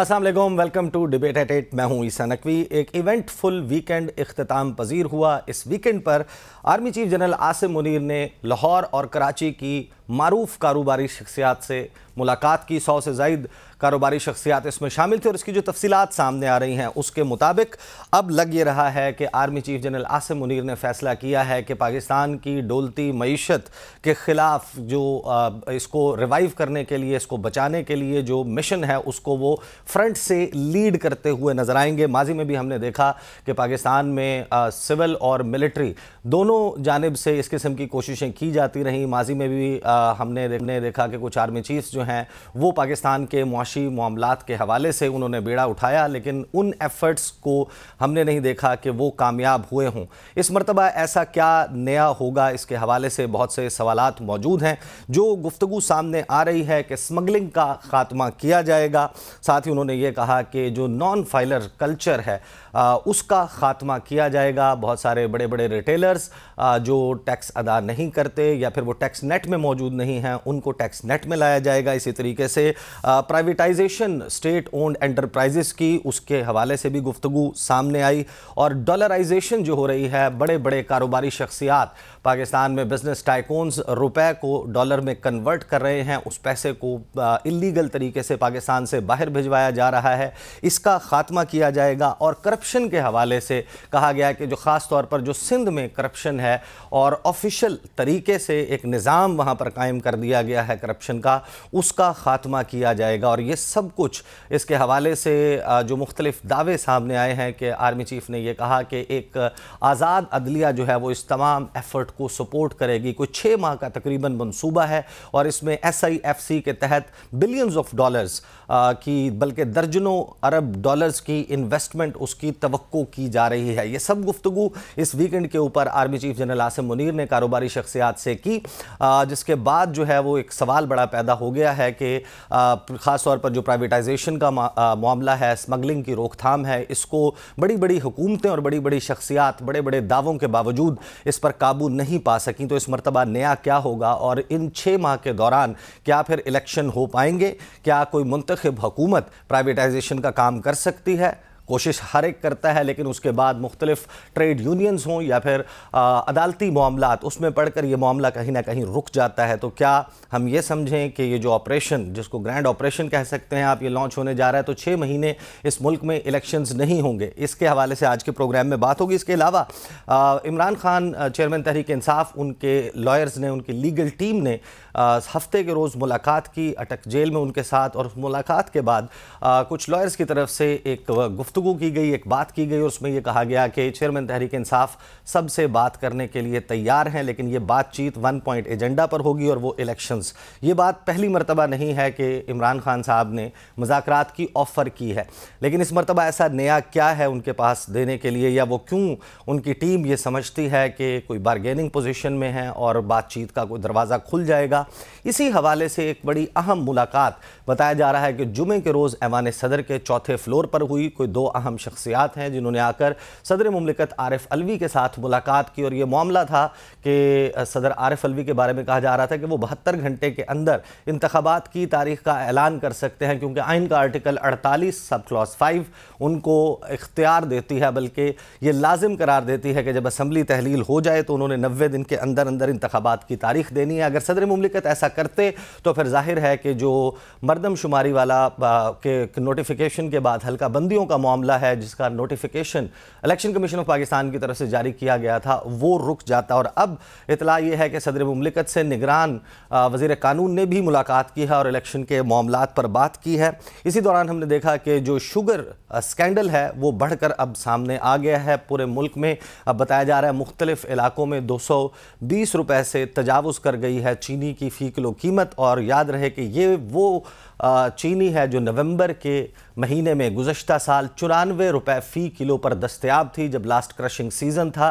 Aslam welcome to debate at eight मैं हूँ ईसा नकवी एक इवेंटफुल वीकेंड अख्ताम पजीर हुआ इस वीकेंड पर army chief general Asim Munir ने लाहौर और कराची की मरूफ कारोबारी शख्सियात से मुलाकात की सौ से जायद कारोबारी शख्सियात इसमें शामिल थे और इसकी जो तफसीत सामने आ रही हैं उसके मुताबिक अब लग ये रहा है कि army chief general Asim Munir ने फैसला किया है कि पाकिस्तान की डोलती मीशत के ख़िलाफ़ जो इसको रिवाइव करने के लिए इसको बचाने के लिए जो मिशन है उसको वो फ्रंट से लीड करते हुए नज़र आएंगे माजी में भी हमने देखा कि पाकिस्तान में सिविल और मिलिट्री दोनों जानब से इस किस्म की कोशिशें की जाती रहीं माजी में भी आ, हमने देखने देखा कि कुछ आर्मी चीफ्स जो हैं वो पाकिस्तान के माशी मामला के हवाले से उन्होंने बेड़ा उठाया लेकिन उन एफर्ट्स को हमने नहीं देखा कि वो कामयाब हुए हों इस मरतबा ऐसा क्या नया होगा इसके हवाले से बहुत से सवाल मौजूद हैं जो गुफ्तु सामने आ रही है कि स्मगलिंग का खात्मा किया जाएगा साथ ही उन्होंने ये कहा कि जो नॉन फाइलर कल्चर है उसका खात्मा किया जाएगा बहुत सारे बड़े बड़े रिटेलर्स जो टैक्स अदा नहीं करते या फिर वो टैक्स नेट में मौजूद नहीं हैं उनको टैक्स नेट में लाया जाएगा इसी तरीके से प्राइवेटाइजेशन स्टेट ओन्ड एंटरप्राइजेस की उसके हवाले से भी गुफ्तु सामने आई और डॉलराइजेशन जो हो रही है बड़े बड़े कारोबारी शख्सियात पाकिस्तान में बिजनेस टाइकोन्स रुपए को डॉलर में कन्वर्ट कर रहे हैं उस पैसे को इलीगल तरीके से पाकिस्तान से बाहर भिजवाया जा रहा है इसका खात्मा किया जाएगा और करप्ट करप्शन के हवाले से कहा गया कि जो ख़ास तौर पर जो सिंध में करप्शन है और ऑफिशियल तरीके से एक निज़ाम वहाँ पर कायम कर दिया गया है करप्शन का उसका ख़ात्मा किया जाएगा और ये सब कुछ इसके हवाले से जो मुख्तलिफ दावे सामने आए हैं कि आर्मी चीफ़ ने यह कहा कि एक आज़ाद अदलिया जो है वो इस तमाम एफ़र्ट को सपोर्ट करेगी कोई छः माह का तकरीबन मनसूबा है और इसमें एस आई एफ सी के तहत बिलियंस ऑफ डॉलर्स की बल्कि दर्जनों अरब डॉलर्स की इन्वेस्टमेंट उसकी की तो की जा रही है यह सब गुफ्तु इस वीकेंड के ऊपर army chief general Asim Munir ने कारोबारी शख्सियात से की जिसके बाद जो है वो एक सवाल बड़ा पैदा हो गया है कि ख़ासतौर पर जो प्राइवेटाइजेशन का मामला है स्मगलिंग की रोकथाम है इसको बड़ी बड़ी हुकूमतें और बड़ी बड़ी शख्सियात बड़े बड़े दावों के बावजूद इस पर काबू नहीं पा सकें तो इस मरतबा नया क्या होगा और इन छः माह के दौरान क्या फिर इलेक्शन हो पाएंगे क्या कोई मुंतखब हुकूमत प्राइवेटाइजेशन का काम कर सकती है कोशिश हर एक करता है लेकिन उसके बाद मुख्तलिफ ट्रेड यूनियंस हों या फिर आ, अदालती मामला उसमें पढ़कर ये मामला कहीं ना कहीं रुक जाता है तो क्या हम ये समझें कि ये जो ऑपरेशन जिसको ग्रैंड ऑपरेशन कह सकते हैं आप ये लॉन्च होने जा रहा है तो छः महीने इस मुल्क में इलेक्शंस नहीं होंगे इसके हवाले से आज के प्रोग्राम में बात होगी इसके अलावा इमरान खान चेयरमैन तहरीक इंसाफ उनके लॉयर्स ने उनकी लीगल टीम ने हफ्ते के रोज़ मुलाकात की अटक जेल में उनके साथ और मुलाकात के बाद आ, कुछ लॉयर्स की तरफ से एक गुफ्त गुफ्तु की गई एक बात की गई उसमें यह कहा गया कि चेयरमैन तहरीक इंसाफ सबसे बात करने के लिए तैयार हैं लेकिन ये बातचीत वन पॉइंट एजेंडा पर होगी और वो इलेक्शंस ये बात पहली मरतबा नहीं है कि इमरान खान साहब ने मुजात की ऑफ़र की है लेकिन इस मरतबा ऐसा नया क्या है उनके पास देने के लिए या वो क्यों उनकी टीम ये समझती है कि कोई बारगेनिंग पोजिशन में है और बातचीत का कोई दरवाज़ा खुल जाएगा इसी हवाले से एक बड़ी अहम मुलाकात बताया जा रहा है कि जुमे के रोज़ ऐवान सदर के चौथे फ्लोर पर हुई कोई दो अहम शख्सियात हैं जिन्होंने आकर सदर ममलिकत आरिफ अलवी के साथ मुलाकात की और ये मामला था कि सदर आरिफ अलवी के बारे में कहा जा रहा था कि वो बहत्तर घंटे के अंदर इंतबात की तारीख का ऐलान कर सकते हैं क्योंकि आइन का आर्टिकल अड़तालीस सब क्लास फाइव उनको इख्तियार देती है बल्कि ये लाजिम करार देती है कि जब असम्बली तहलील हो जाए तो उन्होंने नबे दिन के अंदर अंदर इंतबात की तारीख देनी है अगर सदर ममलिकत ऐसा करते तो फिर जाहिर है कि जो मरदमशुमारी वाला के नोटिफिकेशन के बाद हल्का बंदियों का मामला मामला है जिसका notification election commission of Pakistan की तरफ से जारी किया गया था वो रुक जाता और अब इतला ये है कि सदर ममलिकत से निगरान वजीर कानून ने भी मुलाकात की है और इलेक्शन के मामला पर बात की है इसी दौरान हमने देखा कि जो शुगर स्कैंडल है वो बढ़कर अब सामने आ गया है पूरे मुल्क में अब बताया जा रहा है मुख्तलिफ इलाकों में दो सौ बीस रुपए से तजावज़ कर गई है चीनी की फ़ी किलो कीमत और याद रहे कि ये वो चीनी है जो नवंबर के महीने में गुजशत साल चुनाव चौरानवे रुपए फ़ी किलो पर दस्तियाब थी जब लास्ट क्रशिंग सीज़न था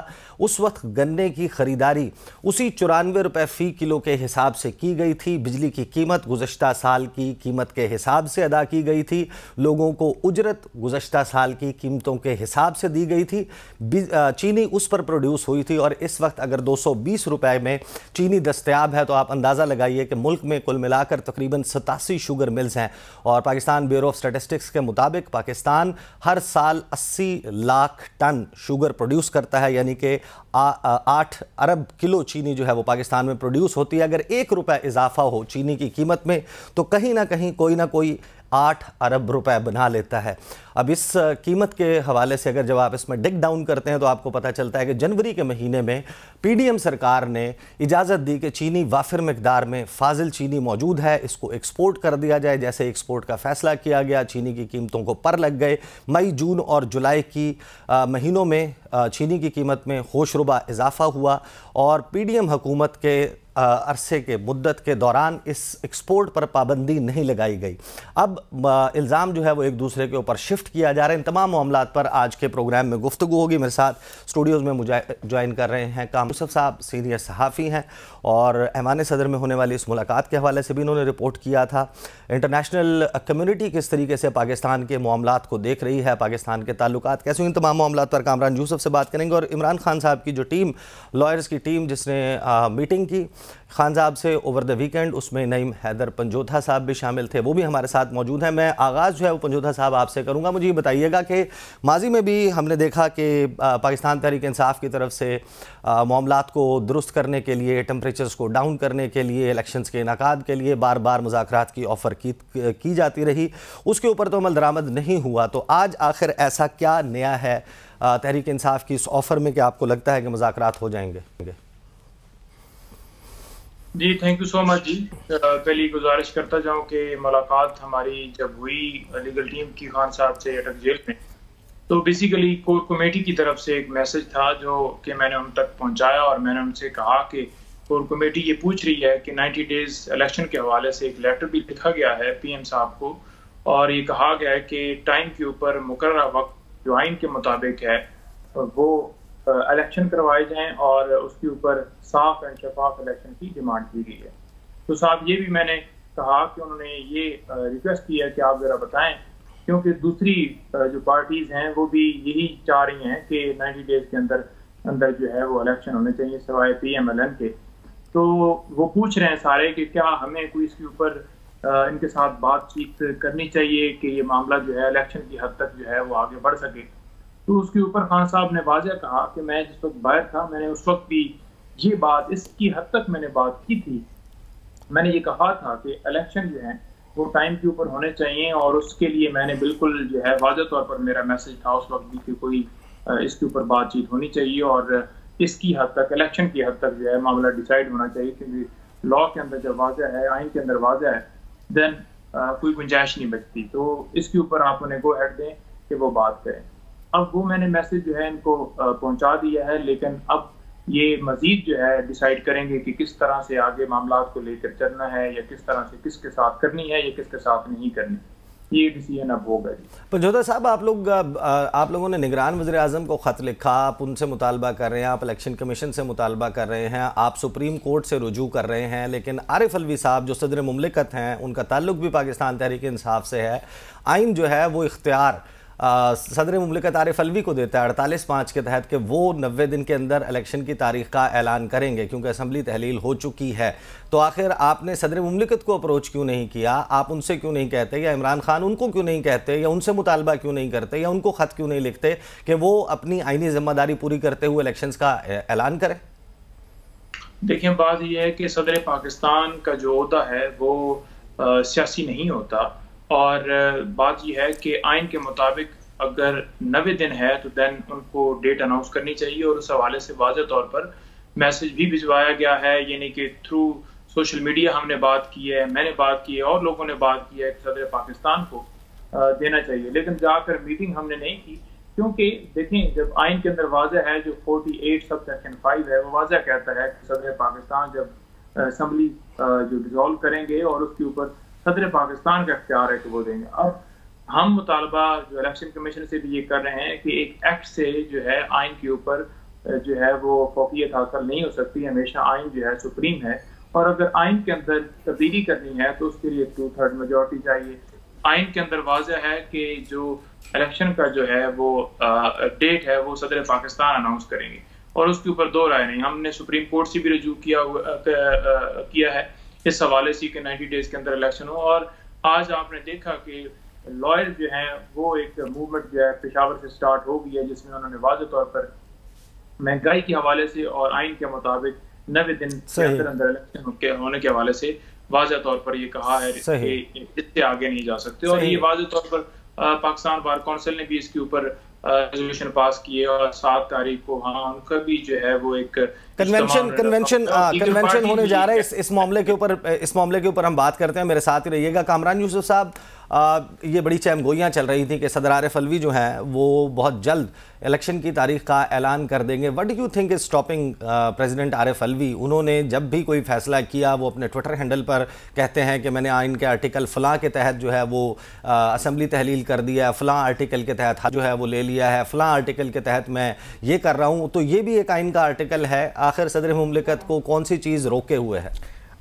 उस वक्त गन्ने की ख़रीदारी उसी चौरानवे रुपए फ़ी किलो के हिसाब से की गई थी बिजली की कीमत गुजशत साल की कीमत के हिसाब से अदा की गई थी लोगों को उजरत गुजशत साल की कीमतों के हिसाब से दी गई थी चीनी उस पर प्रोड्यूस हुई थी और इस वक्त अगर दो सौ बीस रुपए में चीनी दस्तियाब है तो आप अंदाज़ा लगाइए कि मुल्क में कुल मिलाकर तकरीबन सतासी शुगर मिल्स हैं और पाकिस्तान ब्यूरो ऑफ स्टेटिस्टिक्स के मुताबिक पाकिस्तान हर साल 80 लाख टन शुगर प्रोड्यूस करता है यानी कि आठ अरब किलो चीनी जो है वो पाकिस्तान में प्रोड्यूस होती है अगर एक रुपये इजाफा हो चीनी की कीमत में तो कहीं ना कहीं कोई ना कोई आठ अरब रुपए बना लेता है अब इस कीमत के हवाले से अगर जब आप इसमें डिक डाउन करते हैं तो आपको पता चलता है कि जनवरी के महीने में पीडीएम सरकार ने इजाज़त दी कि चीनी वाफिर मकदार में फाजिल चीनी मौजूद है इसको एक्सपोर्ट कर दिया जाए जैसे एक्सपोर्ट का फैसला किया गया चीनी की कीमतों को पर लग गए मई जून और जुलाई की आ, महीनों में आ, चीनी की कीमत में होशरुबा इजाफा हुआ और पी डी एम हुकूमत के अरसे के मुद्दत के दौरान इस एक्सपोर्ट पर पाबंदी नहीं लगाई गई अब इल्ज़ाम जो है वो एक दूसरे के ऊपर शिफ्ट किया जा रहा है इन तमाम मामला पर आज के प्रोग्राम में गुफ्तु होगी मेरे साथ स्टूडियोज़ में मुझे ज्वाइन कर रहे हैं काम यूसफ साहब सीनियर सहाफ़ी हैं और ऐमान सदर में होने वाली इस मुलाकात के हवाले से भी इन्होंने रिपोर्ट किया था इंटरनेशनल कम्यूनिटी किस तरीके से पाकिस्तान के मामला को देख रही है पाकिस्तान के ताल्लुक कैसे इन तमाम मामला पर कामरान यूसफ से बात करेंगे और इमरान खान साहब की जो टीम लॉयर्स की टीम जिसने मीटिंग की खान साहब से ओवर द वीकेंड उसमें नईम हैदर पंजोथा साहब भी शामिल थे वो भी हमारे साथ मौजूद हैं मैं आगाज़ जो है वो पंजोथा साहब आपसे करूँगा मुझे ये बताइएगा कि माजी में भी हमने देखा कि पाकिस्तान तहरीक इंसाफ की तरफ से मामला को दुरुस्त करने के लिए टम्परेचर्स को डाउन करने के लिए इलेक्शन के इनका के लिए बार बार मुजाकर की ऑफ़र की, की जाती रही उसके ऊपर तो अमल दरामद नहीं हुआ तो आज आखिर ऐसा क्या नया है तहरीक इंसाफ की इस ऑफ़र में क्या आपको लगता है कि मुजाकर हो जाएंगे जी थैंक यू सो मच जी पहली गुजारिश करता जाऊं कि मुलाकात हमारी जब हुई लीगल टीम की खान साहब से अटक जेल में तो बेसिकली कोर कमेटी की तरफ से एक मैसेज था जो कि मैंने उन तक पहुंचाया और मैंने उनसे कहा कि कोर कमेटी ये पूछ रही है कि 90 डेज इलेक्शन के हवाले से एक लेटर भी लिखा गया है पीएम साहब को और ये कहा गया है कि टाइम के ऊपर मुकर वक्त जो आइन के मुताबिक है वो इलेक्शन करवाए जाएं और उसके ऊपर साफ एंड शफाफ इलेक्शन की डिमांड की गई है तो साहब ये भी मैंने कहा कि उन्होंने ये रिक्वेस्ट किया कि आप ज़रा बताएं क्योंकि दूसरी जो पार्टीज़ हैं वो भी यही चाह रही हैं कि 90 डेज के अंदर अंदर जो है वो इलेक्शन होने चाहिए सवाए पी एम एल एन के तो वो पूछ रहे हैं सारे कि क्या हमें कोई इसके ऊपर इनके साथ बातचीत करनी चाहिए कि ये मामला जो है इलेक्शन की हद तक जो है वो आगे बढ़ सके तो उसके ऊपर खान साहब ने वाजह कहा कि मैं जिस वक्त बाहर था मैंने उस वक्त भी ये बात इसकी हद तक मैंने बात की थी मैंने ये कहा था कि इलेक्शन जो है वो टाइम के ऊपर होने चाहिए और उसके लिए मैंने बिल्कुल जो है वाजह तौर पर मेरा मैसेज था उस वक्त भी कि कोई इसके ऊपर बातचीत होनी चाहिए और इसकी हद तक इलेक्शन की हद तक जो है मामला डिसाइड होना चाहिए क्योंकि लॉ के अंदर जब वाजह है आइन के अंदर वाजह है देन कोई गुंजाइश नहीं बचती तो इसके ऊपर आप उन्हें गो हेड दें कि वो बात करें अब वो मैंने मैसेज जो है इनको पहुंचा दिया है लेकिन अब ये मजीद जो है डिसाइड करेंगे कि किस तरह से आगे मामला को लेकर चलना है या किस तरह से किसके साथ करनी है या किसके साथ नहीं करनी ये डिसीजन अब होगा जी पंजोदा साहब आप लोग आप लोगों ने निगरान वजर अजम को ख़त लिखा आप उनसे मुतालबा कर रहे हैं आप इलेक्शन कमीशन से मुतालबा कर रहे हैं आप सुप्रीम कोर्ट से रुजू कर रहे हैं लेकिन आरिफ अलवी साहब जो सदर ममलिकत हैं उनका ताल्लुक भी पाकिस्तान तहरीक इंसाफ से है आइन जो है वो इख्तियार सदर ममलिकत आरिफ अलवी को देता है अड़तालीस पाँच के तहत कि वो नबे दिन के अंदर इलेक्शन की तारीख का ऐलान करेंगे क्योंकि असम्बली तहलील हो चुकी है तो आखिर आपने सदर ममलिकत को अप्रोच क्यों नहीं किया आप उनसे क्यों नहीं कहते या इमरान खान उनको क्यों नहीं कहते या उनसे मुतालबा क्यों नहीं करते या उनको ख़त क्यों नहीं लिखते कि वो अपनी आइनी जिम्मेदारी पूरी करते हुए इलेक्शन का ऐलान करें देखिए बात यह है कि सदर पाकिस्तान का जो अहदा है वो सियासी नहीं होता और बात यह है कि आइन के मुताबिक अगर नवे दिन है तो देन उनको डेट अनाउंस करनी चाहिए और उस हवाले से वाज तौर पर मैसेज भी भिजवाया गया है यानी कि थ्रू सोशल मीडिया हमने बात की है मैंने बात की है और लोगों ने बात की है सदर पाकिस्तान को देना चाहिए लेकिन जाकर मीटिंग हमने नहीं की क्योंकि देखें जब आइन के अंदर वाजह है जो 48 सब सेक्शन फाइव है वो वाजह कहता है कि सदर पाकिस्तान जब असम्बली जो डिजॉल्व करेंगे और उसके ऊपर सदर पाकिस्तान का अख्तियार है कि वो देंगे अब हम मुतालबा जो इलेक्शन कमीशन से भी ये कर रहे हैं कि एक एक्ट से जो है आइन के ऊपर जो है वो फोकियत हासिल नहीं हो सकती हमेशा आइन जो है सुप्रीम है और अगर आइन के अंदर तब्दीली करनी है तो उसके लिए टू थर्ड मेजोरिटी चाहिए आइन के अंदर वाजह है कि जो इलेक्शन का जो है वो डेट है वो सदर पाकिस्तान अनाउंस करेंगे और उसके ऊपर दो राय नहीं हमने सुप्रीम कोर्ट से भी रजू किया हुआ किया है इस हवाले से कि 90 डेज के अंदर इलेक्शन हो और आज आपने देखा कि लॉयर जो हैं वो एक मूवमेंट जो है पेशावर से स्टार्ट हो गई है जिसमें उन्होंने वाज तौर पर महंगाई के हवाले से और आइन के मुताबिक नवे दिन के अंदर अंदर इलेक्शन होने के हवाले से वाज तौर पर ये कहा है कि इससे आगे नहीं जा सकते और ये वाज तौर पर पाकिस्तान बार कौंसिल ने भी इसके ऊपर रेजोल्यूशन पास किए और सात तारीख को हाँ उनका भी जो है वो एक कन्वेंशन कन्वेंशन कन्वेंशन होने जा रहा है इस इस मामले के ऊपर इस मामले के ऊपर हम बात करते हैं मेरे साथ ही रहिएगा कामरान यूसुफ साहब ये बड़ी चैम गोइयाँ चल रही थी कि सदर आरफ़ अलवी जो हैं वो बहुत जल्द इलेक्शन की तारीख का ऐलान कर देंगे what you think is stopping president Arif Alvi उन्होंने जब भी कोई फ़ैसला किया वो अपने ट्विटर हैंडल पर कहते हैं कि मैंने आइन के आर्टिकल फ़लाँ के तहत जो है वो असम्बली तहलील कर दिया है फ़लाँ आर्टिकल के तहत जो है वो ले लिया है फ़लाँ आर्टिकल के तहत मैं ये कर रहा हूँ तो ये भी एक आइन का आर्टिकल है आखिर सदर ममलिकत को कौन सी चीज़ रोके हुए है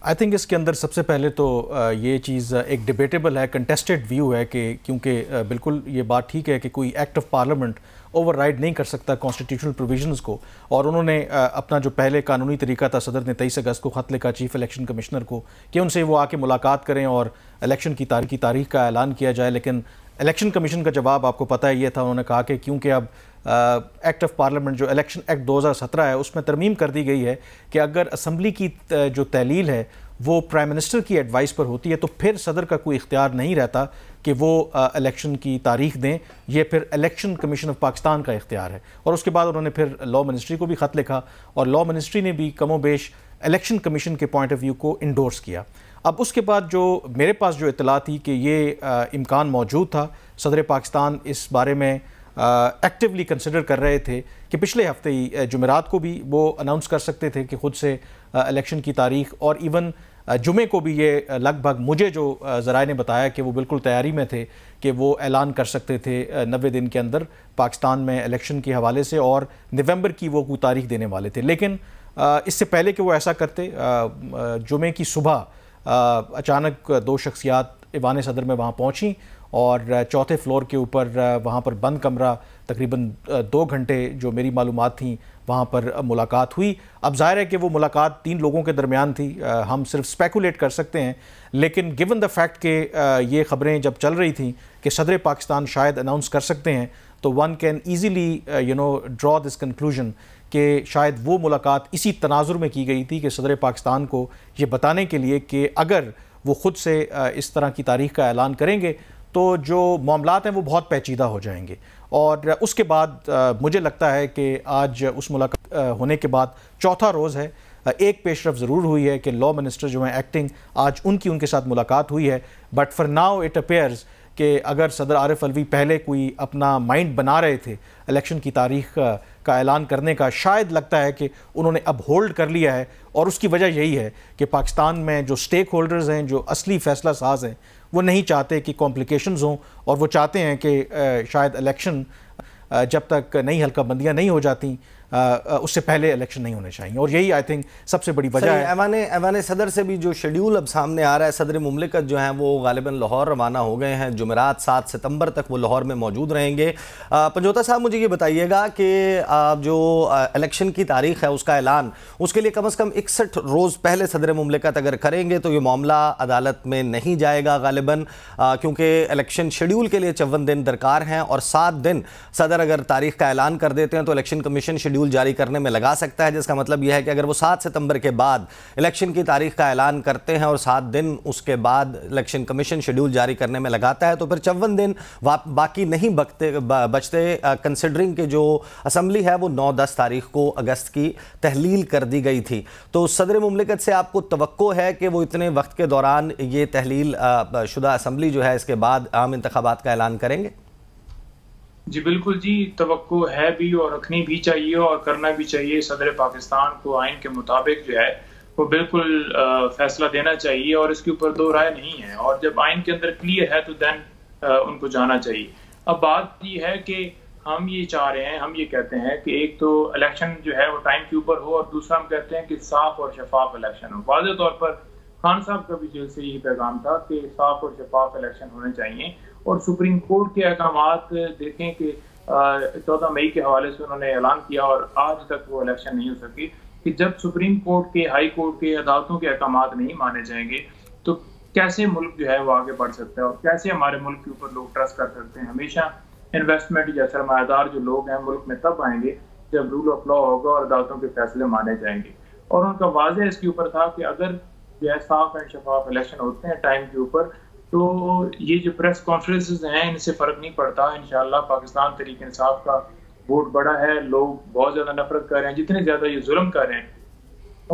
आई थिंक इसके अंदर सबसे पहले तो ये चीज़ एक डिबेटेबल है कंटेस्टेड व्यू है कि क्योंकि बिल्कुल ये बात ठीक है कि कोई एक्ट ऑफ पार्लियामेंट ओवरराइड नहीं कर सकता कॉन्स्टिट्यूशनल प्रोविजंस को और उन्होंने अपना जो पहले कानूनी तरीका था सदर ने तेईस अगस्त को ख़त लिखा चीफ इलेक्शन कमिश्नर को कि उनसे वो आके मुलाकात करें और इलेक्शन की तारीख की तारीख का ऐलान किया जाए लेकिन इलेक्शन कमीशन का जवाब आपको पता है ये था उन्होंने कहा कि क्योंकि अब एक्ट ऑफ पार्लियामेंट जो इलेक्शन एक्ट 2017 है उसमें तरमीम कर दी गई है कि अगर असम्बली की जो तहलील है वो प्राइम मिनिस्टर की एडवाइस पर होती है तो फिर सदर का कोई इख्तियार नहीं रहता कि वो इलेक्शन की तारीख दें यह फिर इलेक्शन कमीशन ऑफ पाकिस्तान का इख्तियार है और उसके बाद उन्होंने फिर लॉ मिनिस्ट्री को भी ख़त लिखा और लॉ मिनिस्ट्री ने भी कमो बेश इलेक्शन कमीशन के पॉइंट ऑफ व्यू को इंडोर्स किया अब उसके बाद जो मेरे पास जो इतला थी कि ये इम्कान मौजूद था सदर पाकिस्तान इस बारे में एक्टिवली कंसिडर कर रहे थे कि पिछले हफ्ते ही जुमेरात को भी वो अनाउंस कर सकते थे कि खुद से इलेक्शन की तारीख और इवन जुमे को भी ये लगभग मुझे जो ज़रा ने बताया कि वो बिल्कुल तैयारी में थे कि वो ऐलान कर सकते थे नबे दिन के अंदर पाकिस्तान में इलेक्शन के हवाले से और नवंबर की वो तारीख देने वाले थे लेकिन इससे पहले कि वो ऐसा करते जुमे की सुबह अचानक दो शख्सियात इवान सदर में वहाँ पहुँची और चौथे फ्लोर के ऊपर वहाँ पर बंद कमरा तकरीबन दो घंटे जो मेरी मालूम थी वहाँ पर मुलाकात हुई अब जाहिर है कि वो मुलाकात तीन लोगों के दरमियान थी हम सिर्फ स्पेकुलेट कर सकते हैं लेकिन गिवन द फैक्ट के ये ख़बरें जब चल रही थी कि सदर पाकिस्तान शायद अनाउंस कर सकते हैं तो one can easily you know draw this conclusion कि शायद वो मुलाकात इसी तनाजुर में की गई थी कि सदर पाकिस्तान को ये बताने के लिए कि अगर वो ख़ुद से इस तरह की तारीख का ऐलान करेंगे तो जो मामला हैं वो बहुत पेचीदा हो जाएंगे और उसके बाद आ, मुझे लगता है कि आज उस मुलाकात होने के बाद चौथा रोज़ है एक पेशरफ ज़रूर हुई है कि लॉ मिनिस्टर जो हैं एक्टिंग आज उनकी उनके साथ मुलाकात हुई है but for now it appears कि अगर सदर आरिफ अलवी पहले कोई अपना माइंड बना रहे थे इलेक्शन की तारीख का ऐलान करने का शायद लगता है कि उन्होंने अब होल्ड कर लिया है और उसकी वजह यही है कि पाकिस्तान में जो स्टेक होल्डर्स हैं जो असली फैसला साज हैं वो नहीं चाहते कि कॉम्प्लिकेशंस हों और वो चाहते हैं कि शायद इलेक्शन जब तक नई हल्काबंदियाँ नहीं हो जाती उससे पहले इलेक्शन नहीं होने चाहिए और यही आई थिंक सबसे बड़ी वजह है ऐवान ऐवान सदर से भी जो शेड्यूल अब सामने आ रहा है सदर ममलिकत जो है वो गालिबा लाहौर रवाना हो गए हैं जुमेरात सात सितम्बर तक वो लाहौर में मौजूद रहेंगे पंजोता साहब मुझे ये बताइएगा कि जो इलेक्शन की तारीख है उसका ऐलान उसके लिए कम अज़ कम इकसठ रोज़ पहले सदर ममलिकत अगर करेंगे तो ये मामला अदालत में नहीं जाएगा गालिबा क्योंकि इलेक्शन शेड्यूल के लिए चौवन दिन दरकार हैं और सात दिन सदर अगर तारीख का ऐलान कर देते हैं तो इलेक्शन कमीशन शेड्यूल शेड्यूल जारी करने में लगा सकता है जिसका मतलब यह है कि अगर वो सात सितंबर के बाद इलेक्शन की तारीख का ऐलान करते हैं और सात दिन उसके बाद इलेक्शन कमीशन शेड्यूल जारी करने में लगाता है तो फिर चौवन दिन बाकी नहीं बकते बचते कंसिडरिंग के जो असम्बली है वो नौ दस तारीख को अगस्त की तहलील कर दी गई थी तो सदर ममलिकत से आपको तो है कि वो इतने वक्त के दौरान ये तहलील शुदा असम्बली जो है इसके बाद आम इंतबात का ऐलान करेंगे जी बिल्कुल जी तो है भी और रखनी भी चाहिए और करना भी चाहिए सदर पाकिस्तान को आइन के मुताबिक जो है वो बिल्कुल फैसला देना चाहिए और इसके ऊपर दो राय नहीं है और जब आइन के अंदर क्लियर है तो देन उनको जाना चाहिए अब बात ये है कि हम ये चाह रहे हैं हम ये कहते हैं कि एक तो इलेक्शन जो है वो टाइम के ऊपर हो और दूसरा हम कहते हैं कि साफ और शफाफ इलेक्शन हो वाज तौर पर खान साहब का भी जल से यही पैगाम था कि साफ और शफाफ इलेक्शन होने चाहिए और सुप्रीम कोर्ट के अहकाम देखें कि चौदह मई के हवाले से उन्होंने ऐलान किया और आज तक वो इलेक्शन नहीं हो सकी कि जब सुप्रीम कोर्ट के हाई कोर्ट के अदालतों के अहकाम नहीं माने जाएंगे तो कैसे मुल्क जो है वो आगे बढ़ सकता है और कैसे हमारे मुल्क के ऊपर लोग ट्रस्ट कर सकते हैं हमेशा इन्वेस्टमेंट या सरमादार जो लोग हैं मुल्क में तब आएंगे जब रूल ऑफ लॉ होगा और अदालतों के फैसले माने जाएंगे और उनका वाजह इसके ऊपर था कि अगर जो है साफ एंड शफाफ इलेक्शन होते हैं टाइम के ऊपर तो ये जो प्रेस कॉन्फ्रेंस हैं इनसे फ़र्क नहीं पड़ता इन पाकिस्तान तरीक इंसाफ का वोट बड़ा है लोग बहुत ज़्यादा नफरत कर रहे हैं जितने ज़्यादा ये जुल्म कर रहे हैं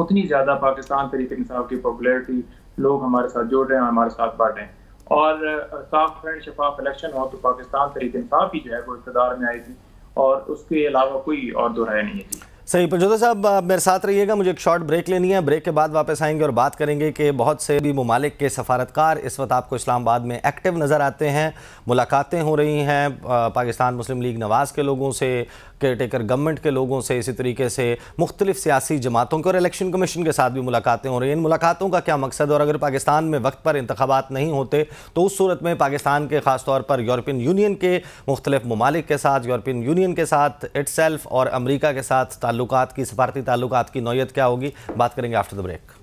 उतनी ज़्यादा पाकिस्तान तरीक इंसाफ की पॉपुलरिटी लोग हमारे साथ जुड़ रहे हैं और हमारे साथ बांट रहे हैं और साफ फ्रेंड शफाफ इलेक्शन हो तो पाकिस्तान तरीके इंसाफ ही जो है वो इकतदार में आई थी और उसके अलावा कोई और दो राय नहीं है सही पंजोदा साहब मेरे साथ रहिएगा मुझे एक शॉर्ट ब्रेक लेनी है ब्रेक के बाद वापस आएंगे और बात करेंगे कि बहुत से भी ममालिक के सफारतकार इस वक्त आपको इस्लामाबाद में एक्टिव नज़र आते हैं मुलाकातें हो रही हैं पाकिस्तान मुस्लिम लीग नवाज़ के लोगों से केयर टेकर गवर्नमेंट के लोगों से इसी तरीके से मुख्तलिफ सियासी जमातों के और इलेक्शन कमीशन के साथ भी मुलाकातें हो रही हैं इन मुलाकातों का क्या मकसद और अगर पाकिस्तान में वक्त पर इंतबात नहीं होते तो उस सूरत में पाकिस्तान के खासतौर पर यूरोपियन यूनियन के मुख्तलिफ ममालिक के साथ यूरोपियन यूनियन के साथ इट्सल्फ और अमरीका के साथ ताल्लुक की सफारती ताल्लुक की नोयत क्या होगी बात करेंगे after the break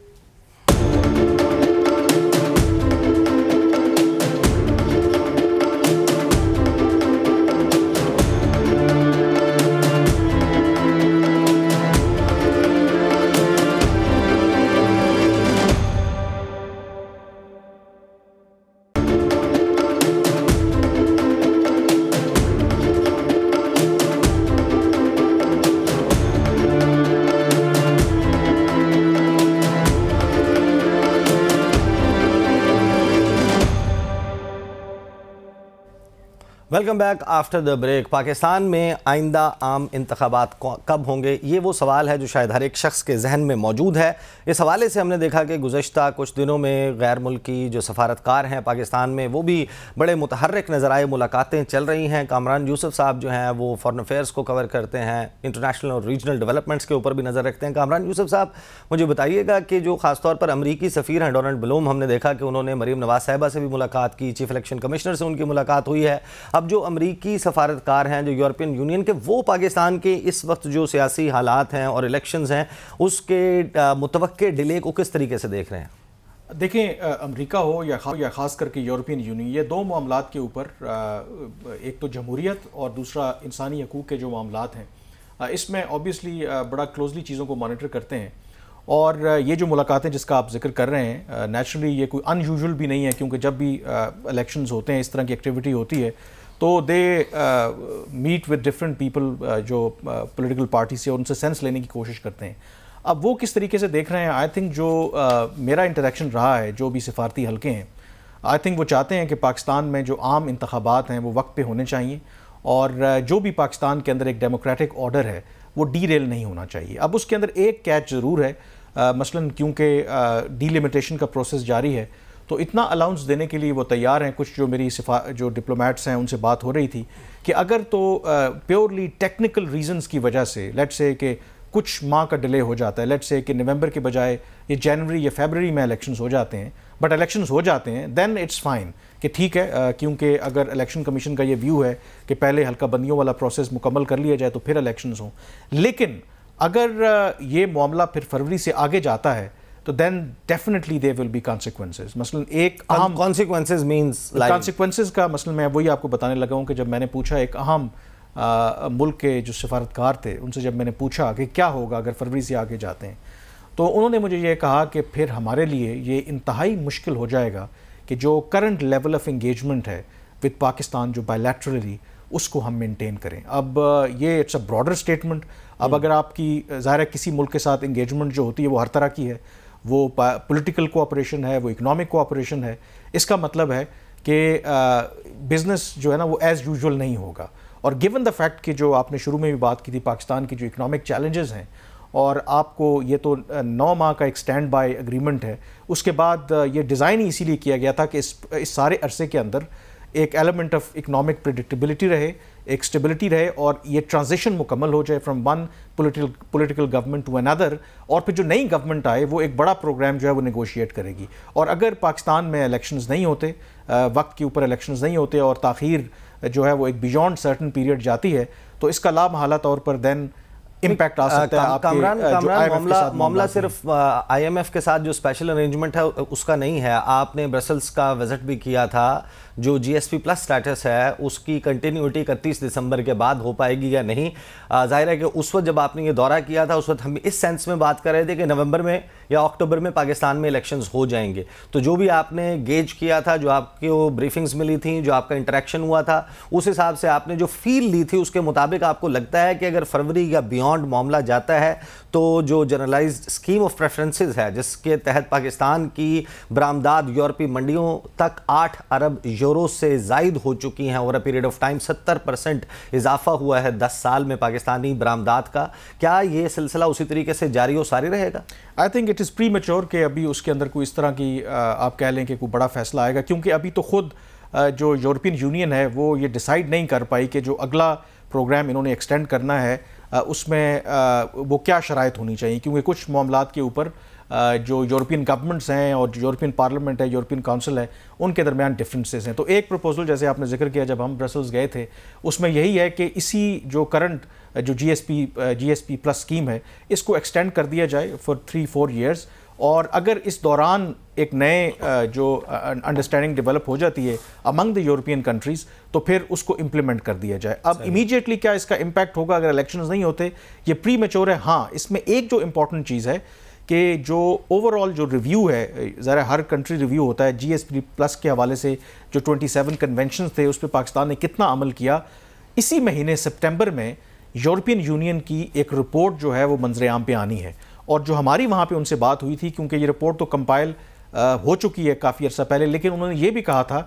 welcome back after the break Pakistan में आइंदा आम इंतबात कब होंगे ये वो सवाल है जो शायद हर एक शख्स के जहन में मौजूद है इस हवाले से हमने देखा कि गुज्त कुछ दिनों में गैर मुल्की जो सफारतकार हैं पाकिस्तान में वो भी बड़े मुतहरक नज़र आए मुलाकातें चल रही हैं कामरान यूसुफ साहब जो हैं वो फॉरन अफेयर्स को कवर करते हैं इंटरनेशनल और रीजनल डेवलपमेंट्स के ऊपर भी नज़र रखते हैं कामरान यूसुफ साहब मुझे बताइएगा कि जो खासतौर पर अमरीकी सफ़ीर हैं डोनल्ड बलूम हमने देखा कि उन्होंने मरीम नवाज साहबा से भी मुलाकात की चीफ इलेक्शन कमिश्नर से उनकी मुलाकात हुई है अब जो अमरीकी सफारतकार हैं जो यूरोपियन यूनियन के वो पाकिस्तान के इस वक्त जो सियासी हालात हैं और इलेक्शंस हैं उसके मुतव डिले को किस तरीके से देख रहे हैं देखें अमेरिका हो या खा, या ख़ास करके यूरोपियन यूनियन ये दो मामला के ऊपर एक तो जमहूरीत और दूसरा इंसानी हकूक़ के जो मामला हैं इसमें ऑब्वियसली बड़ा क्लोजली चीज़ों को मॉनिटर करते हैं और ये जो मुलाकातें जिसका आप जिक्र कर रहे हैं नेचुरली ये कोई अनयूजल भी नहीं है क्योंकि जब भी इलेक्शंस होते हैं इस तरह की एक्टिविटी होती है तो they meet with different people जो पॉलिटिकल uh, पार्टी से उनसे सेंस लेने की कोशिश करते हैं अब वो किस तरीके से देख रहे हैं आई थिंक जो uh, मेरा इंटरेक्शन रहा है जो भी सिफारती हल्के हैं आई थिंक वो चाहते हैं कि पाकिस्तान में जो आम इंतबात हैं वो वक्त पे होने चाहिए और uh, जो भी पाकिस्तान के अंदर एक डेमोक्रेटिक ऑर्डर है वो डी रेल नहीं होना चाहिए अब उसके अंदर एक कैच ज़रूर है आ, uh, मसलन क्योंकि डीलिमिटेशन का प्रोसेस जारी है तो इतना अलाउंस देने के लिए वो तैयार हैं कुछ जो मेरी सिफा जो डिप्लोमेट्स हैं उनसे बात हो रही थी कि अगर तो प्योरली टेक्निकल रीजंस की वजह से लेट से कि कुछ माह का डिले हो जाता है लेट्स से कि नवंबर के बजाय ये जनवरी या फेबररी में इलेक्शंस हो जाते हैं बट इलेक्शंस हो जाते हैं देन इट्स फाइन कि ठीक है क्योंकि अगर इलेक्शन कमीशन का ये व्यू है कि पहले हल्का बंदियों वाला प्रोसेस मुकम्मल कर लिया जाए तो फिर इलेक्शन हों लेकिन अगर ये मामला फिर फरवरी से आगे जाता है तो then definitely they will be consequences मसलन एक अहम कॉन्सिक्वेंसेज मीन्स कॉन्सिक्वेंसेज का मसलन मैं वही आपको बताने लगा हूँ कि जब मैंने पूछा एक अहम मुल्क के जो सफारतकार थे उनसे जब मैंने पूछा कि क्या होगा अगर फरवरी से आगे जाते हैं तो उन्होंने मुझे ये कहा कि फिर हमारे लिए ये इंतहाई मुश्किल हो जाएगा कि जो करंट लेवल ऑफ इंगेजमेंट है विद पाकिस्तान जो बायलैटरली उसको हम मेंटेन करें अब ये इट्स अ ब्रॉडर स्टेटमेंट अब hmm. अगर आपकी ज़ाहिर किसी मुल्क के साथ इंगेजमेंट जो होती है वो हर तरह की है वो पॉलिटिकल कोऑपरेशन है वो इकोनॉमिक कोऑपरेशन है इसका मतलब है कि बिज़नेस जो है ना वो एज़ यूजुअल नहीं होगा और गिवन द फैक्ट कि जो आपने शुरू में भी बात की थी पाकिस्तान की जो इकोनॉमिक चैलेंजेस हैं और आपको ये तो नौ माह का एक स्टैंड बाय अग्रीमेंट है उसके बाद ये डिज़ाइन ही इसीलिए किया गया था कि इस इस सारे अरसे के अंदर एक एलिमेंट ऑफ इकोनॉमिक प्रिडिक्टेबिलिटी रहे एक स्टेबिलिटी रहे और ये ट्रांजिशन मुकम्मल हो जाए from one political political government to another और फिर जो नई गवर्नमेंट आए वो एक बड़ा प्रोग्राम जो है वो नगोशिएट करेगी और अगर पाकिस्तान में इलेक्शंस नहीं होते वक्त के ऊपर इलेक्शंस नहीं होते और ताखीर जो है वो एक बियॉन्ड सर्टन पीरियड जाती है तो इसका लाभ हाला तौर पर दैन इम्पैक्ट आ सकता है मामला सिर्फ मामला मामला सिर्फ आईएमएफ के साथ जो स्पेशल अरेंजमेंट है उसका नहीं है आपने ब्रसल्स का विजिट भी किया था जो जीएसपी प्लस स्टेटस है उसकी कंटिन्यूटी इकतीस दिसंबर के बाद हो पाएगी या नहीं जाहिर है कि उस वक्त जब आपने ये दौरा किया था उस वक्त हम इस सेंस में बात कर रहे थे कि नवंबर में या अक्टूबर में पाकिस्तान में इलेक्शंस हो जाएंगे तो जो भी आपने गेज किया था जो आपके वो ब्रीफिंग्स मिली थी जो आपका इंटरेक्शन हुआ था उस हिसाब से आपने जो फील ली थी उसके मुताबिक आपको लगता है कि अगर फरवरी या बियॉन्ड मामला जाता है तो जो जनरलाइज स्कीम ऑफ प्रेफरेंसेज है जिसके तहत पाकिस्तान की बरामदाद यूरोपीय मंडियों तक आठ अरब यूरो यूरो से जायद हो चुकी हैं over a period of time सत्तर परसेंट इजाफा हुआ है दस साल में पाकिस्तानी बरामदात का क्या ये सिलसिला उसी तरीके से जारी और सारी रहेगा I think it is premature कि अभी उसके अंदर कोई इस तरह की आप कह लें कि कोई बड़ा फैसला आएगा क्योंकि अभी तो खुद जो यूरोपियन यूनियन है वो ये डिसाइड नहीं कर पाई कि जो अगला प्रोग्राम इन्होंने एक्सटेंड करना है उसमें वो क्या शराइ होनी चाहिए क्योंकि कुछ मामला के ऊपर जो यूरोपियन गवर्नमेंट्स हैं और यूरोपियन पार्लियामेंट है यूरोपियन काउंसिल है उनके दरमियान डिफरेंसेस हैं तो एक प्रपोजल जैसे आपने जिक्र किया जब हम ब्रसल्स गए थे उसमें यही है कि इसी जो करंट जो जी एस प्लस स्कीम है इसको एक्सटेंड कर दिया जाए फॉर थ्री फोर ईयर्स और अगर इस दौरान एक नए जो अंडरस्टैंडिंग डेवलप हो जाती है अमंग द यूरोपियन कंट्रीज़ तो फिर उसको इम्प्लीमेंट कर दिया जाए अब इमीडिएटली क्या इसका इम्पैक्ट होगा अगर इलेक्शंस नहीं होते ये प्री मेच्योर है हाँ इसमें एक जो इम्पॉर्टेंट चीज़ है कि जो ओवरऑल जो रिव्यू है ज़रा हर कंट्री रिव्यू होता है जी प्लस के हवाले से जो 27 सेवन कन्वेन्शन थे उस पर पाकिस्तान ने कितना अमल किया इसी महीने सितंबर में यूरोपियन यूनियन की एक रिपोर्ट जो है वो मंजर आम पे आनी है और जो हमारी वहाँ पे उनसे बात हुई थी क्योंकि ये रिपोर्ट तो कंपाइल हो चुकी है काफ़ी अर्सा पहले लेकिन उन्होंने ये भी कहा था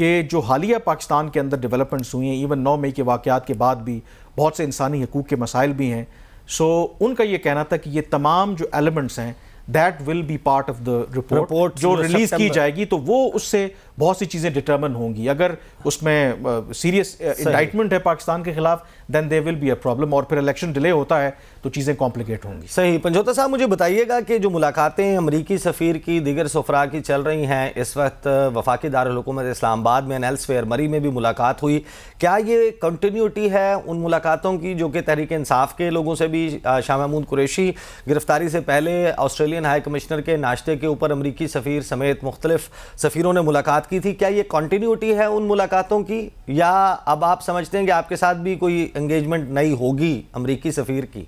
कि जो हालिया पाकिस्तान के अंदर डेवलपमेंट्स हुई हैं इवन नौ मई के वाक़ात के बाद भी बहुत से इंसानी हकूक़ के मसाइल भी हैं सो so, उनका ये कहना था कि ये तमाम जो एलिमेंट्स हैं that will be part of the report जो रिलीज की जाएगी तो वो उससे बहुत सी चीज़ें डिटर्मन होंगी अगर उसमें सीरियस इंडाइटमेंट है पाकिस्तान के खिलाफ then they will be a problem और फिर इलेक्शन डिले होता है तो चीज़ें कॉम्प्लिकेट होंगी सही पंजोता साहब मुझे बताइएगा कि जो मुलाकातें अमरीकी सफ़ीर की दिगर सफरा की चल रही हैं इस वक्त वफाकी दारकूमत इस्लामाबाद में फेयर मरी में भी मुलाकात हुई क्या ये कंटिन्यूटी है उन मुलाकातों की जो कि तहरीक इंसाफ के लोगों से भी शाह महमूद कुरेशी गिरफ्तारी से पहले ऑस्ट्रेलियन हाई कमिश्नर के नाश्ते के ऊपर अमरीकी सफ़ीर समेत मुख्तलिफ सफ़ीरों ने मुलाकात की थी क्या ये कॉन्टीन्यूटी है उन मुलाकातों की या अब आप समझते हैं कि आपके साथ भी कोई एंगेजमेंट नई होगी अमरीकी सफ़ीर की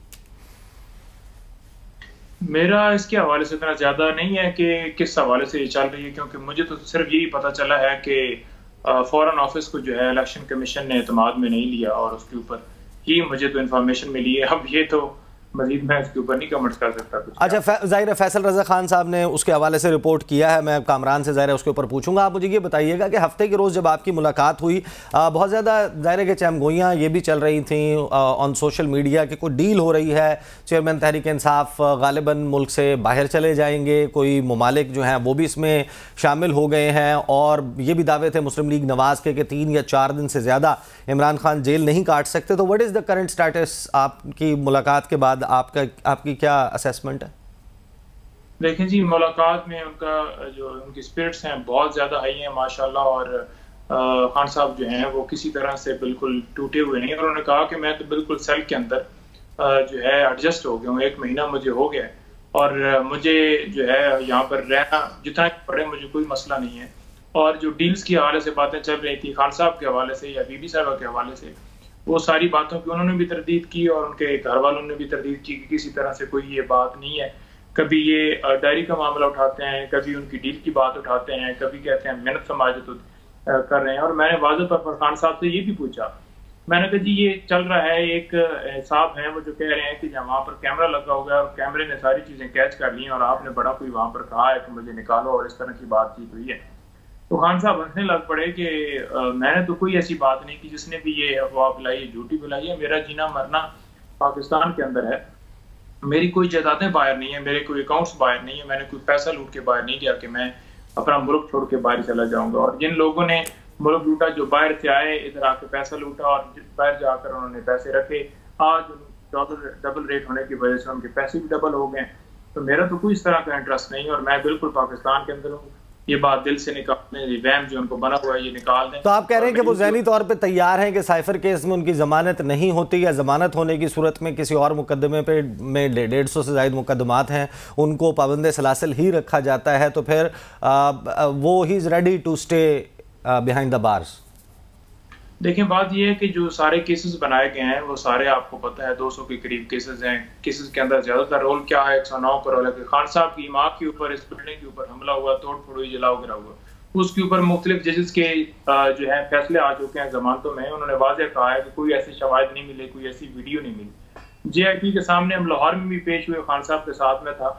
मेरा इसके हवाले से इतना ज़्यादा नहीं है कि किस हवाले से ये चल रही है क्योंकि मुझे तो सिर्फ यही पता चला है कि फॉरेन ऑफिस को जो है इलेक्शन कमीशन ने अतमाद में नहीं लिया और उसके ऊपर ही मुझे तो इन्फॉर्मेशन मिली है अब ये तो मजीद मैं इसके ऊपर नहीं कमेंट्स कर सकता कुछ अच्छा जाहिर फैसल रजा खान साहब ने उसके हवाले से रिपोर्ट किया है मैं कामरान से ज़ाहिर उसके ऊपर पूछूंगा आप मुझे ये बताइएगा कि हफ्ते के रोज़ जब आपकी मुलाकात हुई बहुत ज़्यादा ज़ाहिर के कि ये भी चल रही थी ऑन सोशल मीडिया की कोई डील हो रही है चेयरमैन तहरीक इंसाफ गालिबा मुल्क से बाहर चले जाएंगे कोई ममालिक जो हैं वो भी इसमें शामिल हो गए हैं और ये भी दावे थे मुस्लिम लीग नवाज़ के कि तीन या चार दिन से ज़्यादा इमरान खान जेल नहीं काट सकते तो what is the current status आपकी मुलाकात के बाद बाद आपका आपकी क्या असेसमेंट है देखिए जी मुलाकात में उनका जो उनकी स्पिरिट्स हैं बहुत ज़्यादा हाई हैं माशाल्लाह और खान साहब जो हैं वो किसी तरह से बिल्कुल टूटे हुए नहीं उन्होंने कहा कि मैं तो बिल्कुल सेल के अंदर जो है एडजस्ट हो गया हूँ एक महीना मुझे हो गया और मुझे जो है यहाँ पर रहना जितना पड़े मुझे कोई मसला नहीं है और जो डील्स के हवाले से बातें चल रही थी खान साहब के हवाले से या बीबी साहबा के हवाले से वो सारी बातों की उन्होंने भी तरदीद की और उनके घर वालों ने भी तरदीद की कि किसी तरह से कोई ये बात नहीं है कभी ये डायरी का मामला उठाते हैं कभी उनकी डील की बात उठाते हैं कभी कहते हैं मेहनत समाज कर रहे हैं और मैंने वाजह पर फरखान साहब से ये भी पूछा मैंने कहा जी ये चल रहा है एक साहब है वो जो कह रहे हैं कि वहाँ पर कैमरा लगा होगा और कैमरे ने सारी चीजें कैच कर ली और आपने बड़ा कोई वहाँ पर कहा है कि मुझे निकालो और इस तरह की बातचीत हुई है तो खान साहब हंसने लग पड़े कि मैंने तो कोई ऐसी बात नहीं की जिसने भी ये अफवाह फैलाई है झूठी फैलाई है मेरा जीना मरना पाकिस्तान के अंदर है मेरी कोई जायदादें बाहर नहीं है मेरे कोई अकाउंट्स बाहर नहीं है मैंने कोई पैसा लूट के बाहर नहीं किया कि मैं अपना मुल्क छोड़ के बाहर चला जाऊंगा और जिन लोगों ने मुल्क लूटा जो बाहर से आए इधर आके पैसा लूटा और बाहर जाकर उन्होंने पैसे रखे आज डॉलर डबल रेट होने की वजह से उनके पैसे भी डबल हो गए तो मेरा तो कोई इस तरह का इंटरेस्ट नहीं और मैं बिल्कुल पाकिस्तान के अंदर हूँ ये बात दिल से निकालने दें जो उनको बना हुआ है ये निकाल दें तो आप कह रहे हैं कि वो जहनी तौर पर तैयार हैं कि साइफर केस में उनकी ज़मानत नहीं होती या ज़मानत होने की सूरत में किसी और मुकदमे पे में डेढ़ सौ से ज्यादा मुकदमात हैं उनको पाबंद सलासल ही रखा जाता है तो फिर आ, वो he is ready to stay behind the bars देखें बात यह है कि जो सारे केसेस बनाए गए हैं वो सारे आपको पता है 200 के करीब केसेस हैं केसेस के अंदर ज्यादातर रोल क्या है एक नौ का रोल है खान साहब की माँ के ऊपर इस बिल्डिंग के ऊपर हमला हुआ तोड़ हुई जलाओ गिरा हुआ उसके ऊपर मुख्तलिफ जजेस के जो है फैसले आ चुके हैं जमानतों तो में उन्होंने वाजह कहा है कि कोई ऐसी शवाद नहीं मिले कोई ऐसी वीडियो नहीं मिली जे आई पी के सामने हम लाहौर में भी पेश हुए खान साहब के साथ में था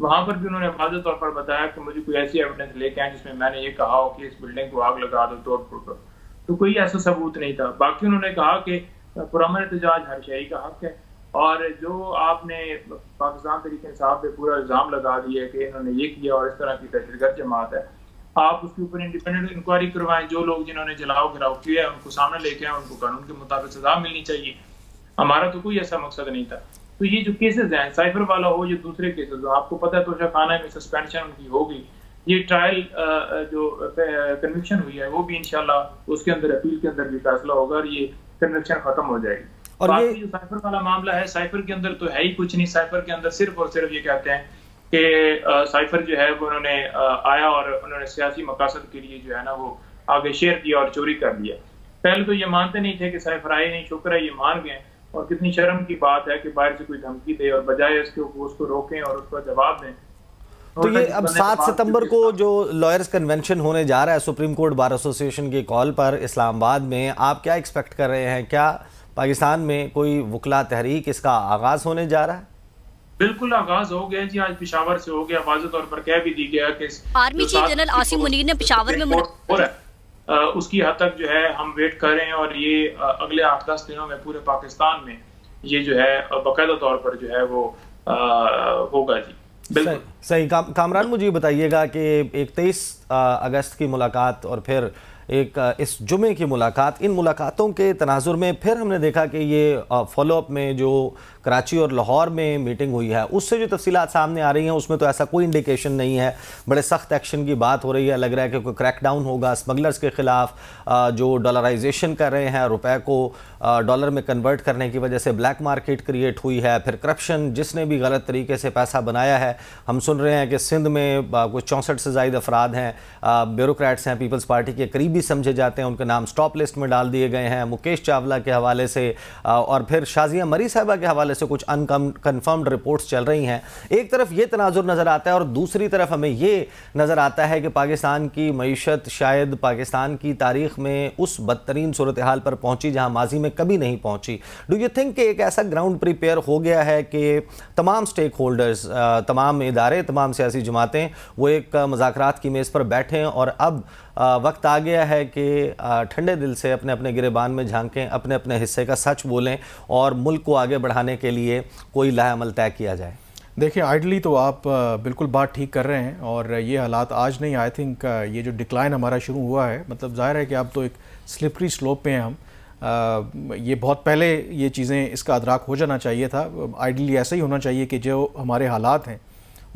वहां पर भी उन्होंने वाजह तौर पर बताया कि मुझे कोई ऐसी एविडेंस लेके आए जिसमें मैंने ये कहा हो कि इस बिल्डिंग को आग लगा दो तोड़ फोड़ तो कोई ऐसा सबूत नहीं था बाकी उन्होंने कहा कि पुराना एहतजाज तो हर शहरी का हक है और जो आपने पाकिस्तान तरीके इंसाफ पे पूरा इल्ज़ाम लगा दिया है कि इन्होंने ये किया और इस तरह की दहशतगर्द जमात है आप उसके ऊपर इंडिपेंडेंट इंक्वायरी करवाएं जो लोग जिन्होंने जलाओ गिराव किया है उनको सामने लेके आए उनको कानून के मुताबिक सजा मिलनी चाहिए हमारा तो कोई ऐसा मकसद नहीं था तो ये जो केसेस हैं साइफर वाला हो या दूसरे केसेस हो आपको पता है तो शाखाना में सस्पेंशन उनकी होगी ये ट्रायल जो कन्विक्शन हुई है वो भी इनशाला उसके अंदर अपील के अंदर भी फैसला होगा और ये कन्विक्शन खत्म हो जाएगी और ये जो साइफर वाला मामला है साइफर के अंदर तो है ही कुछ नहीं साइफर के अंदर सिर्फ और सिर्फ ये कहते हैं कि साइफर जो है वो उन्होंने आया और उन्होंने सियासी मकासद के लिए जो है ना वो आगे शेयर किया और चोरी कर दिया पहले तो ये मानते नहीं थे कि साइफर आए नहीं शुक्र है ये मान गए और कितनी शर्म की बात है कि बाहर से कोई धमकी दे और बजाय इसके उसको रोकें और उसका जवाब दें तो ये अब सात सितंबर को जो लॉयर्स कन्वेंशन होने जा रहा है सुप्रीम कोर्ट बार एसोसिएशन के कॉल पर इस्लामाबाद में आप क्या एक्सपेक्ट कर रहे हैं क्या पाकिस्तान में कोई वकला तहरीक इसका आगाज होने जा रहा है बिल्कुल आगाज हो गया जी आज पिशावर से हो गया वाजे तौर पर कह भी दी गया कि army chief general Asim Munir ने पिशावर में उसकी हद तक जो है हम वेट कर रहे हैं और ये अगले आठ दस दिनों में पूरे पाकिस्तान में ये जो है बाकायदा तौर पर जो है वो होगा जी सही काम कामरान मुझे बताइएगा कि एक तेईस अगस्त की मुलाकात और फिर एक इस जुमे की मुलाकात इन मुलाकातों के तनाजुर में फिर हमने देखा कि ये फॉलोअप में जो कराची और लाहौर में मीटिंग हुई है उससे जो तफसीत सामने आ रही हैं उसमें तो ऐसा कोई इंडिकेशन नहीं है बड़े सख्त एक्शन की बात हो रही है लग रहा है कि कोई क्रैकडाउन होगा स्मगलर्स के ख़िलाफ़ जो डॉलराइजेशन कर रहे हैं रुपए को डॉलर में कन्वर्ट करने की वजह से ब्लैक मार्केट क्रिएट हुई है फिर करप्शन जिसने भी गलत तरीके से पैसा बनाया है हम सुन रहे हैं कि सिंध में कुछ चौंसठ से जायद अफराद हैं ब्यूरोक्रेट्स हैं पीपल्स पार्टी के करीबी समझे जाते हैं उनके नाम स्टॉप लिस्ट में डाल दिए गए हैं मुकेश चावला के हवाले से और फिर शाजिया मरी साहबा के हवाले हवाले से कुछ अनकन्फर्म्ड रिपोर्ट्स चल रही हैं एक तरफ ये तनाजुर नज़र आता है और दूसरी तरफ हमें ये नज़र आता है कि पाकिस्तान की मीशत शायद पाकिस्तान की तारीख में उस बदतरीन सूरत हाल पर पहुँची जहाँ माजी में कभी नहीं पहुँची डू यू थिंक कि एक ऐसा ग्राउंड प्रिपेयर हो गया है कि तमाम स्टेक होल्डर्स तमाम इदारे तमाम सियासी जमातें वो एक मजाक की मेज़ पर बैठें और अब वक्त आ गया है कि ठंडे दिल से अपने अपने गिरेबान में झांकें अपने अपने हिस्से का सच बोलें और मुल्क को आगे बढ़ाने के लिए कोई लाहमल तय किया जाए देखिए आइडली तो आप बिल्कुल बात ठीक कर रहे हैं और ये हालात आज नहीं आई थिंक ये जो डिक्लाइन हमारा शुरू हुआ है मतलब ज़ाहिर है कि अब तो एक स्लिपरी स्लोप पे हैं हम ये बहुत पहले ये चीज़ें इसका अदराक हो जाना चाहिए था आइडली ऐसा ही होना चाहिए कि जो हमारे हालात हैं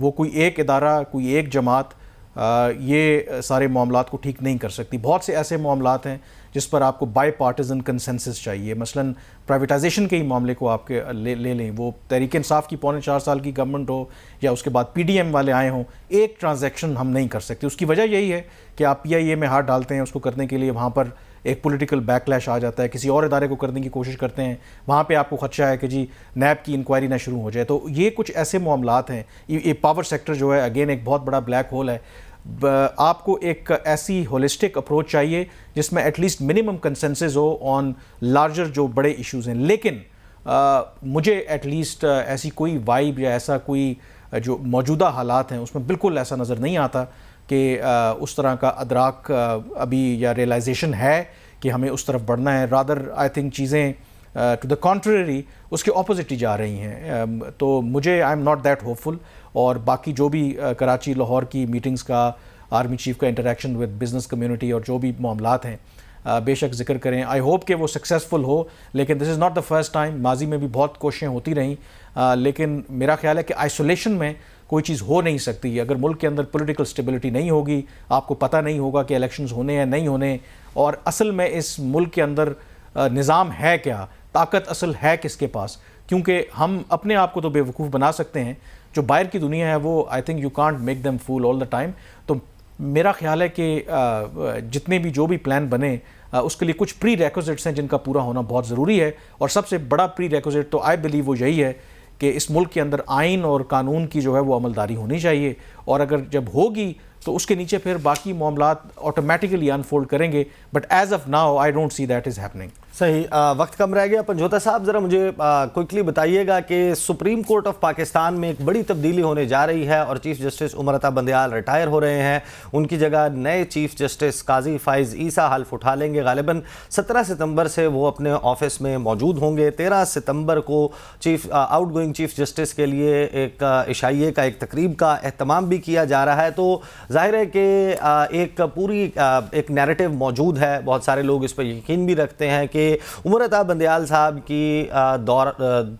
वो कोई एक अदारा कोई एक जमात ये सारे मामला को ठीक नहीं कर सकती बहुत से ऐसे मामला हैं जिस पर आपको बाई पार्टिजन कंसेंसिस चाहिए मसलन प्राइवेटाइजेशन के ही मामले को आपके ले ले लें वो तहरीक इंसाफ की पौने चार साल की गवर्नमेंट हो या उसके बाद पीडीएम वाले आए हों एक ट्रांजैक्शन हम नहीं कर सकते उसकी वजह यही है कि आप पीआईए में हाथ डालते हैं उसको करने के लिए वहाँ पर एक पॉलिटिकल बैकलैश आ जाता है किसी और इदारे को करने की कोशिश करते हैं वहाँ पे आपको खदशा है कि जी नैब की इंक्वायरी ना शुरू हो जाए तो ये कुछ ऐसे मामला हैं ये पावर सेक्टर जो है अगेन एक बहुत बड़ा ब्लैक होल है आपको एक ऐसी होलिस्टिक अप्रोच चाहिए जिसमें एटलीस्ट मिनिमम कंसेंसस हो ऑन लार्जर जो बड़े इश्यूज हैं लेकिन आ, मुझे एटलीस्ट ऐसी कोई वाइब या ऐसा कोई जो मौजूदा हालात हैं उसमें बिल्कुल ऐसा नज़र नहीं आता कि उस तरह का अदराक अभी या रियलाइजेशन है कि हमें उस तरफ बढ़ना है रादर आई थिंक चीज़ें टू द कॉन्ट्रेरी उसके ऑपोजिट ही जा रही हैं तो मुझे I am not that hopeful और बाकी जो भी कराची लाहौर की मीटिंग्स का आर्मी चीफ का इंटरेक्शन विद बिज़नेस कम्युनिटी और जो भी मामला हैं बेशक जिक्र करें आई होप कि वो सक्सेसफुल हो लेकिन this is not the first time माजी में भी बहुत कोशिशें होती रहीं लेकिन मेरा ख्याल है कि आइसोलेशन में कोई चीज़ हो नहीं सकती अगर मुल्क के अंदर पॉलिटिकल स्टेबिलिटी नहीं होगी आपको पता नहीं होगा कि इलेक्शंस होने या नहीं होने और असल में इस मुल्क के अंदर निज़ाम है क्या ताकत असल है किसके पास क्योंकि हम अपने आप को तो बेवकूफ़ बना सकते हैं जो बाहर की दुनिया है वो I think you can't make them fool all the time तो मेरा ख्याल है कि जितने भी जो भी प्लान बने उसके लिए कुछ प्री रेकोजिट्स हैं जिनका पूरा होना बहुत ज़रूरी है और सबसे बड़ा प्री रेकोजिट तो आई बिलीव वो यही है कि इस मुल्क के अंदर आइन और कानून की जो है वो अमलदारी होनी चाहिए और अगर जब होगी तो उसके नीचे फिर बाकी मामला ऑटोमेटिकली अनफोल्ड करेंगे but as of now I don't see that is happening सही आ, वक्त कम रह गया पंजोता साहब ज़रा मुझे क्विकली बताइएगा कि सुप्रीम कोर्ट ऑफ पाकिस्तान में एक बड़ी तब्दीली होने जा रही है और चीफ जस्टिस उमरता बंदयाल रिटायर हो रहे हैं उनकी जगह नए चीफ जस्टिस काजी फाइज ईसा हल्फ उठा लेंगे गालिबा सत्रह सितम्बर से वो अपने ऑफिस में मौजूद होंगे तेरह सितम्बर को chief outgoing chief justice के लिए एक इशाइये का एक तकरीब का अहतमाम भी किया जा रहा है तो ज़ाहिर है कि एक पूरी एक नरेटिव मौजूद है बहुत सारे लोग इस पर यकीन भी रखते हैं कि उमर अता बंदयाल साहब की दौर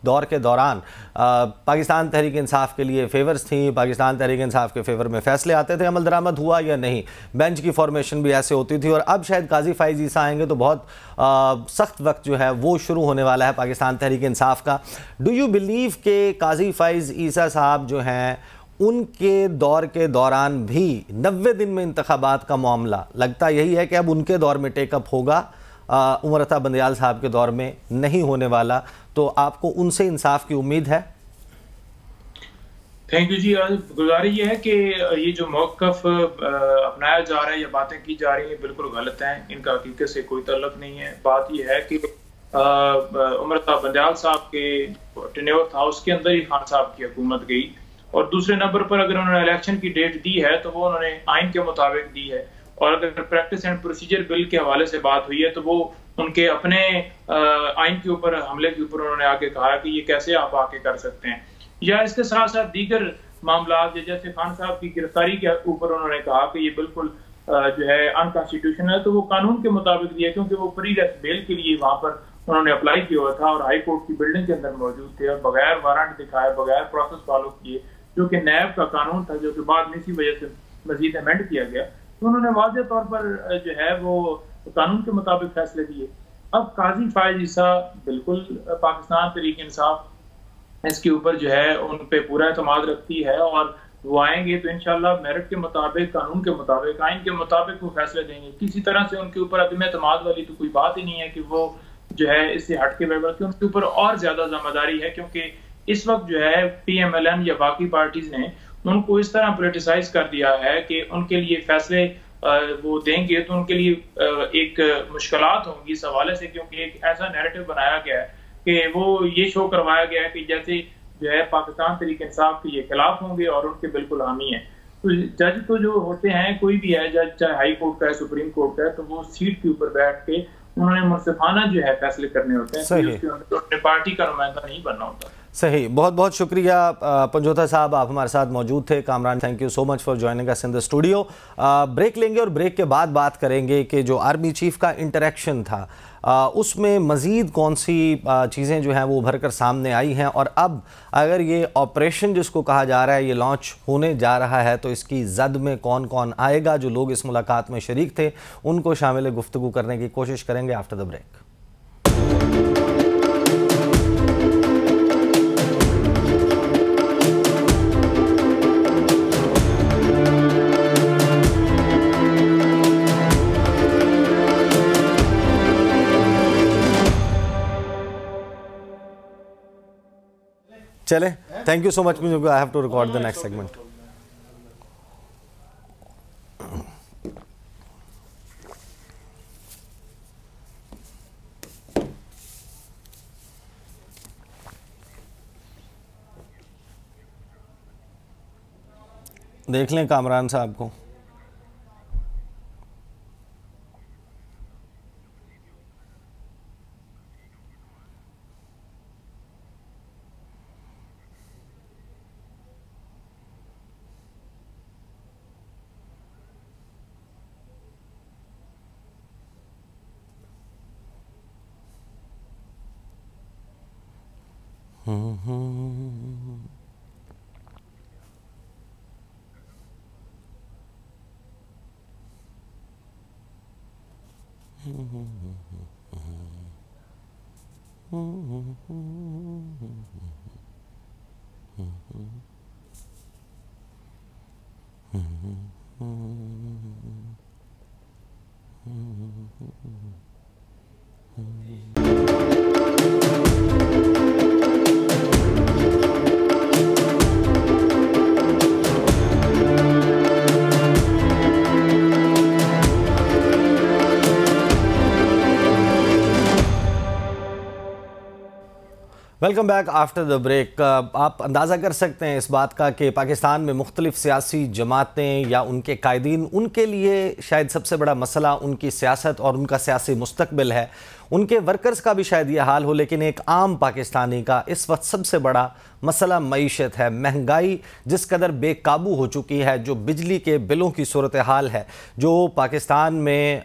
दौर के दौरान पाकिस्तान तहरीक इंसाफ के लिए फेवर्स थी पाकिस्तान तहरीक इंसाफ के फेवर में फैसले आते थे अमल दरामद हुआ या नहीं बेंच की फॉर्मेशन भी ऐसे होती थी और अब शायद काजी फाइज ईसा आएंगे तो बहुत सख्त वक्त जो है वो शुरू होने वाला है पाकिस्तान तहरीक इंसाफ का डू यू बिलीव के काजी फाइज ईसा साहब जो हैं उनके दौर के दौरान भी नबे दिन में इंतबात का मामला लगता यही है कि अब उनके दौर में टेकअप होगा उमरता बंदयाल साहब के दौर में नहीं होने वाला तो आपको उनसे इंसाफ की उम्मीद है थैंक यू जी गुजारिश ये है कि ये जो मौकफ अपनाया जा रहा है या बातें की जा रही हैं बिल्कुल गलत हैं इनका हकीकत से कोई तल्लक नहीं है बात यह है कि उमरता बंदयाल साहब के टेन्योर था उसके अंदर ही खान साहब की हुकूमत गई और दूसरे नंबर पर अगर उन्होंने इलेक्शन की डेट दी है तो वो उन्होंने आइन के मुताबिक दी है और अगर प्रैक्टिस एंड प्रोसीजर बिल के हवाले से बात हुई है तो वो उनके अपने आइन के ऊपर हमले के ऊपर उन्होंने आके कहा कि ये कैसे आप आके कर सकते हैं या इसके साथ साथ दीगर मामला जैसे खान साहब की गिरफ्तारी के ऊपर उन्होंने कहा कि ये बिल्कुल जो है अनकॉन्स्टिट्यूशनल है तो वो कानून के मुताबिक दिया क्योंकि वो प्री रेस्ट बेल के लिए वहां पर उन्होंने अप्लाई किया हुआ था और हाई कोर्ट की बिल्डिंग के अंदर मौजूद थे और बगैर वारंट दिखाए बगैर प्रोसेस फॉलो किए जो कि नैब का कानून था जो कि बाद में इसी वजह से मजीद अमेंड किया गया तो उन्होंने वाज तौर पर जो है वो कानून के मुताबिक फैसले दिए अब काजी फायज ईसा बिल्कुल पाकिस्तान तरीके इंसाफ इसके ऊपर जो है उन पर पूरा अतमाद रखती है और वो आएंगे तो इनशाला मेरिट के मुताबिक कानून के मुताबिक आइन के मुताबिक वो फैसले देंगे किसी तरह से उनके ऊपर अदम अतमाद वाली तो कोई बात ही नहीं है कि वो जो है इससे हटके बैठ बल्कि उनके ऊपर और ज्यादा जिम्मेदारी है क्योंकि इस वक्त जो है पी एम एल एन या बाकी पार्टीज ने उनको इस तरह पोलिटिसाइज कर दिया है कि उनके लिए फैसले वो देंगे तो उनके लिए एक मुश्किल होंगी इस हवाले से क्योंकि एक ऐसा नैरेटिव बनाया गया है कि वो ये शो करवाया गया है कि जैसे जो है पाकिस्तान तरीके इंसाफ के ये खिलाफ होंगे और उनके बिल्कुल हामी है तो जज तो जो होते हैं कोई भी है जज चाहे हाई कोर्ट का है सुप्रीम कोर्ट का है तो वो सीट के ऊपर बैठ के उन्होंने मुनफाना जो है फैसले करने होते हैं तो पार्टी का नुमाइंदा नहीं बनना होता सही बहुत बहुत शुक्रिया पंजोता साहब आप हमारे साथ मौजूद थे Kamran thank you so much for joining us in the studio break लेंगे और ब्रेक के बाद बात करेंगे कि जो आर्मी चीफ का इंटरेक्शन था आ, उसमें मज़ीद कौन सी चीज़ें जो हैं वो उभर कर सामने आई हैं और अब अगर ये ऑपरेशन जिसको कहा जा रहा है ये लॉन्च होने जा रहा है तो इसकी जद में कौन कौन आएगा जो लोग इस मुलाकात में शरीक थे उनको शामिल गुफ्तु करने की कोशिश करेंगे आफ्टर द ब्रेक चले thank you so much music I have to record the next segment देख लें कामरान साहब को Mm-hmm. Welcome back after the break आप अंदाज़ा कर सकते हैं इस बात का कि पाकिस्तान में मुख्तलिफ सियासी जमातें या उनके कायदीन उनके लिए शायद सबसे बड़ा मसला उनकी सियासत और उनका सियासी मुस्तबिल है उनके वर्कर्स का भी शायद ये हाल हो लेकिन एक आम पाकिस्तानी का इस वक्त सबसे बड़ा मसला मीशत है महंगाई जिस कदर बेकाबू हो चुकी है जो बिजली के बिलों की सूरत हाल है जो पाकिस्तान में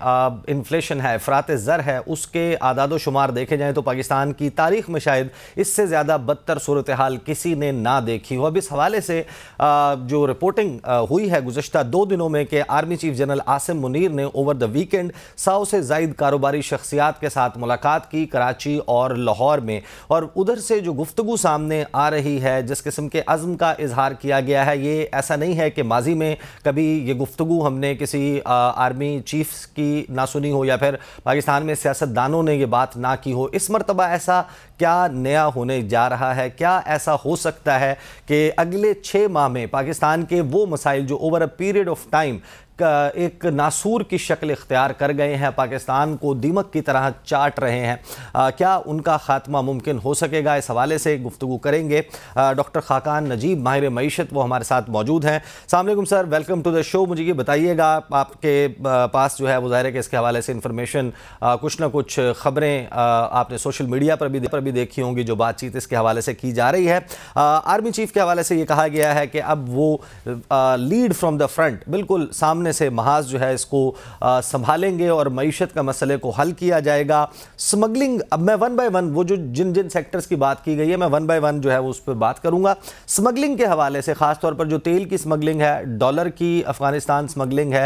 इन्फ्लेशन है अफरात ज़र है उसके आदाद शुमार देखे जाएँ तो पाकिस्तान की तारीख में शायद इससे ज़्यादा बदतर सूरत हाल किसी ने ना देखी हो अब इस हवाले से आ, जो रिपोर्टिंग आ, हुई है गुजशत दो दिनों में कि army chief general Asim Munir ने ओवर द वीकेंड सौ से जायद कारोबारी शख्सियात के साथ साथ मुलाकात की कराची और लाहौर में और उधर से जो गुफ्तु सामने आ रही है जिस किस्म के अज़म का इजहार किया गया है ये ऐसा नहीं है कि माजी में कभी ये गुफ्तु हमने किसी आर्मी चीफ्स की ना सुनी हो या फिर पाकिस्तान में सियासतदानों ने ये बात ना की हो इस मरतबा ऐसा क्या नया होने जा रहा है क्या ऐसा हो सकता है कि अगले छः माह में पाकिस्तान के वो मसाइल जो over a period of time एक नासूर की शक्ल इख्तियार कर गए हैं पाकिस्तान को दीमक की तरह चाट रहे हैं आ, क्या उनका खात्मा मुमकिन हो सकेगा इस हवाले से गुफ्तु करेंगे डॉक्टर खाकान नजीब माहिर मीशत वो हमारे साथ मौजूद हैं सामकुम sir welcome to the show मुझे ये बताइएगा आपके पास जो है वो ज़ाहिर है कि इसके हवाले से इन्फॉर्मेशन कुछ ना कुछ खबरें आपने सोशल मीडिया पर भी पर भी देखी होंगी जो बातचीत इसके हवाले से की जा रही है आर्मी चीफ के हवाले से ये कहा गया है कि अब वो लीड फ्रॉम द फ्रंट बिल्कुल सामने से महाज जो है इसको संभालेंगे और मीशत का मसले को हल किया जाएगा स्मगलिंग अब मैं वन बाय वन वो जो जिन जिन सेक्टर्स की बात की गई है मैं वन बाय वन जो है उस पर बात करूंगा स्मगलिंग के हवाले से खासतौर पर जो तेल की स्मगलिंग है डॉलर की अफगानिस्तान स्मगलिंग है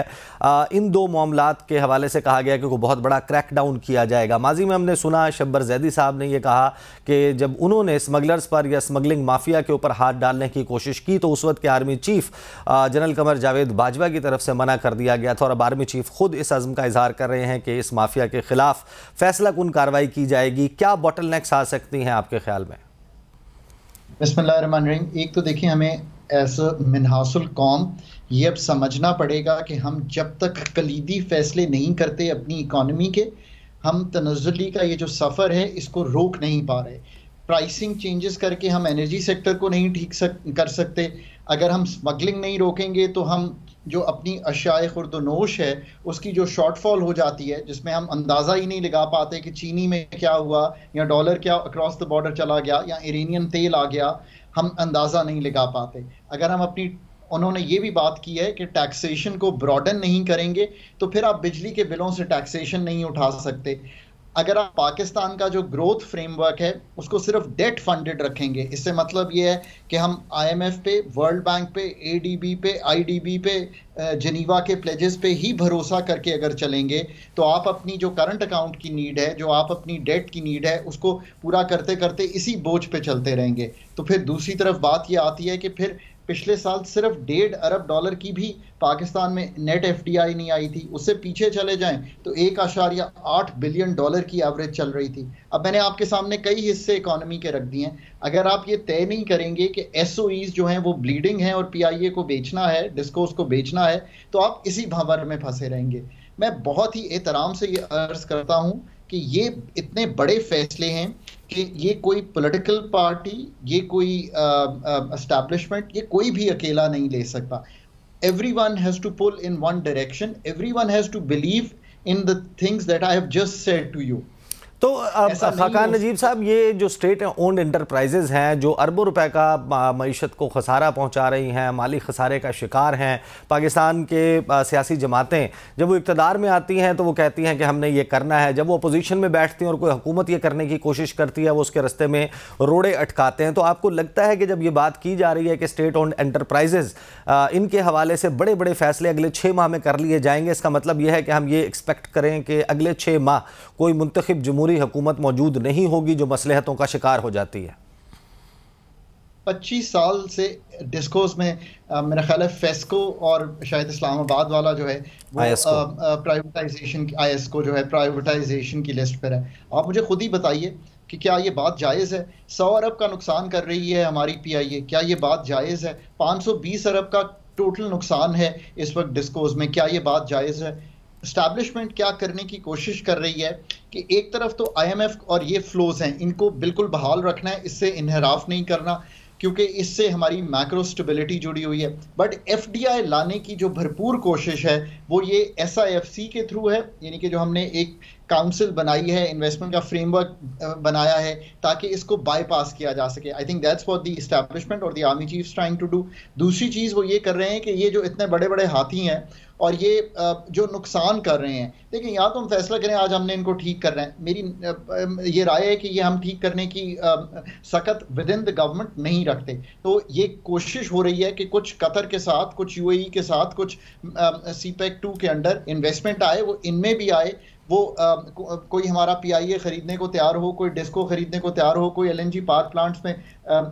इन दो मामला के हवाले से कहा गया कि बहुत बड़ा क्रैकडाउन किया जाएगा माजी में हमने सुना शब्बर जैदी साहब ने यह कहा था कि जब उन्होंने स्मगलर्स पर या स्मगलिंग माफिया के ऊपर हाथ डालने की कोशिश की तो उस वक्त के army chief general Qamar Javed Bajwa की तरफ से मना कर दिया गया था और अब आर्मी चीफ खुद इस अज़म का इजहार कर रहे हैं कि इस माफिया के खिलाफ फैसला कन कार्रवाई की जाएगी क्या बॉटल आ सकती हैं आपके ख्याल में एक तो देखिए हमें मिनहासुल कौम ये अब समझना पड़ेगा कि हम जब तक कलीदी फैसले नहीं करते अपनी इकोनमी के हम तनजुली का ये जो सफ़र है इसको रोक नहीं पा रहे प्राइसिंग चेंजेस करके हम एनर्जी सेक्टर को नहीं ठीक सक कर सकते अगर हम स्मगलिंग नहीं रोकेंगे तो हम जो अपनी अशाए खुरदनोश है उसकी जो शॉर्टफॉल हो जाती है जिसमें हम अंदाज़ा ही नहीं लगा पाते कि चीनी में क्या हुआ या डॉलर क्या अक्रॉस द बॉर्डर चला गया या इरेनियन तेल आ गया हम अंदाज़ा नहीं लगा पाते अगर हम अपनी उन्होंने ये भी बात की है कि टैक्सेशन को ब्रॉडन नहीं करेंगे तो फिर आप बिजली के बिलों से टैक्सेशन नहीं उठा सकते अगर आप पाकिस्तान का जो ग्रोथ फ्रेमवर्क है उसको सिर्फ डेट फंडेड रखेंगे इससे मतलब ये है कि हम आईएमएफ पे वर्ल्ड बैंक पे एडीबी पे आईडीबी पे जनीवा के प्लेजेस पे ही भरोसा करके अगर चलेंगे तो आप अपनी जो करंट अकाउंट की नीड है जो आप अपनी डेट की नीड है उसको पूरा करते करते इसी बोझ पे चलते रहेंगे तो फिर दूसरी तरफ बात ये आती है कि फिर पिछले साल सिर्फ डेढ़ अरब डॉलर की भी पाकिस्तान में नेट एफडीआई नहीं आई थी उससे पीछे चले जाएं तो एक आशार्य आठ बिलियन डॉलर की एवरेज चल रही थी अब मैंने आपके सामने कई हिस्से इकोनॉमी के रख दिए हैं अगर आप ये तय नहीं करेंगे कि एस जो हैं वो ब्लीडिंग हैं और पी को बेचना है डिस्कोस को बेचना है तो आप इसी भावर में फंसे रहेंगे मैं बहुत ही एहतराम से ये अर्ज करता हूँ कि ये इतने बड़े फैसले हैं कि ये कोई पॉलिटिकल पार्टी ये कोई uh, ये कोई भी अकेला नहीं ले सकता every one has to pull in one direction every one has to believe in the things that I have just said to you तो खाकान नजीब साहब ये जो स्टेट ओन्ड इंटरप्राइजेज़ हैं जो अरबों रुपए का मीशत को खसारा पहुंचा रही हैं माली खसारे का शिकार हैं पाकिस्तान के सियासी जमातें जब वो इकतदार में आती हैं तो वो कहती हैं कि हमने ये करना है जब वो अपोजिशन में बैठती हैं और कोई हुकूमत ये करने की कोशिश करती है वो उसके रस्ते में रोड़े अटकाते हैं तो आपको लगता है कि जब ये बात की जा रही है कि स्टेट ओन्ड इंटरप्राइजेज़ इनके हवाले से बड़े बड़े फैसले अगले छः माह में कर लिए जाएंगे इसका मतलब यह है कि हम ये एक्सपेक्ट करें कि अगले छः माह कोई मुंतखब जमूरी जमहूरी हुकूमत मौजूद नहीं होगी जो मसलहतों का शिकार हो जाती है पच्चीस साल से डिस्कोस में आ, मेरा ख्याल है फेस्को और शायद इस्लामाबाद वाला जो है वो प्राइवेटाइजेशन आई एस को जो है प्राइवेटाइजेशन की लिस्ट पर है आप मुझे खुद ही बताइए कि क्या ये बात जायज़ है सौ अरब का नुकसान कर रही है हमारी पी आई ए क्या ये बात जायज़ है पाँच सौ बीस अरब का टोटल नुकसान है इस वक्त डिस्कोज में क्या ये बात जायज़ है स्टैब्लिशमेंट क्या करने की कोशिश कर रही है कि एक तरफ तो आईएमएफ और ये फ्लोज हैं इनको बिल्कुल बहाल रखना है इससे इनहराफ नहीं करना क्योंकि इससे हमारी मैक्रो स्टेबिलिटी जुड़ी हुई है बट एफ लाने की जो भरपूर कोशिश है वो ये एस के थ्रू है यानी कि जो हमने एक काउंसिल बनाई है इन्वेस्टमेंट का फ्रेमवर्क बनाया है ताकि इसको बाईपास किया जा सके I think that's for the establishment और the army chief trying to do दूसरी चीज़ वो ये कर रहे हैं कि ये जो इतने बड़े बड़े हाथी हैं और ये जो नुकसान कर रहे हैं देखिए या तो हम फैसला करें आज हमने इनको ठीक कर रहे हैं मेरी ये राय है कि ये हम ठीक करने की सख्त विद इन द गवर्नमेंट नहीं रखते तो ये कोशिश हो रही है कि कुछ कतर के साथ कुछ यूएई e के साथ कुछ सी पैक टू के अंडर इन्वेस्टमेंट आए वो इनमें भी आए वो आ, को, कोई हमारा पीआईए खरीदने को तैयार हो कोई डिस्को खरीदने को तैयार हो कोई एलएनजी पावर प्लांट्स में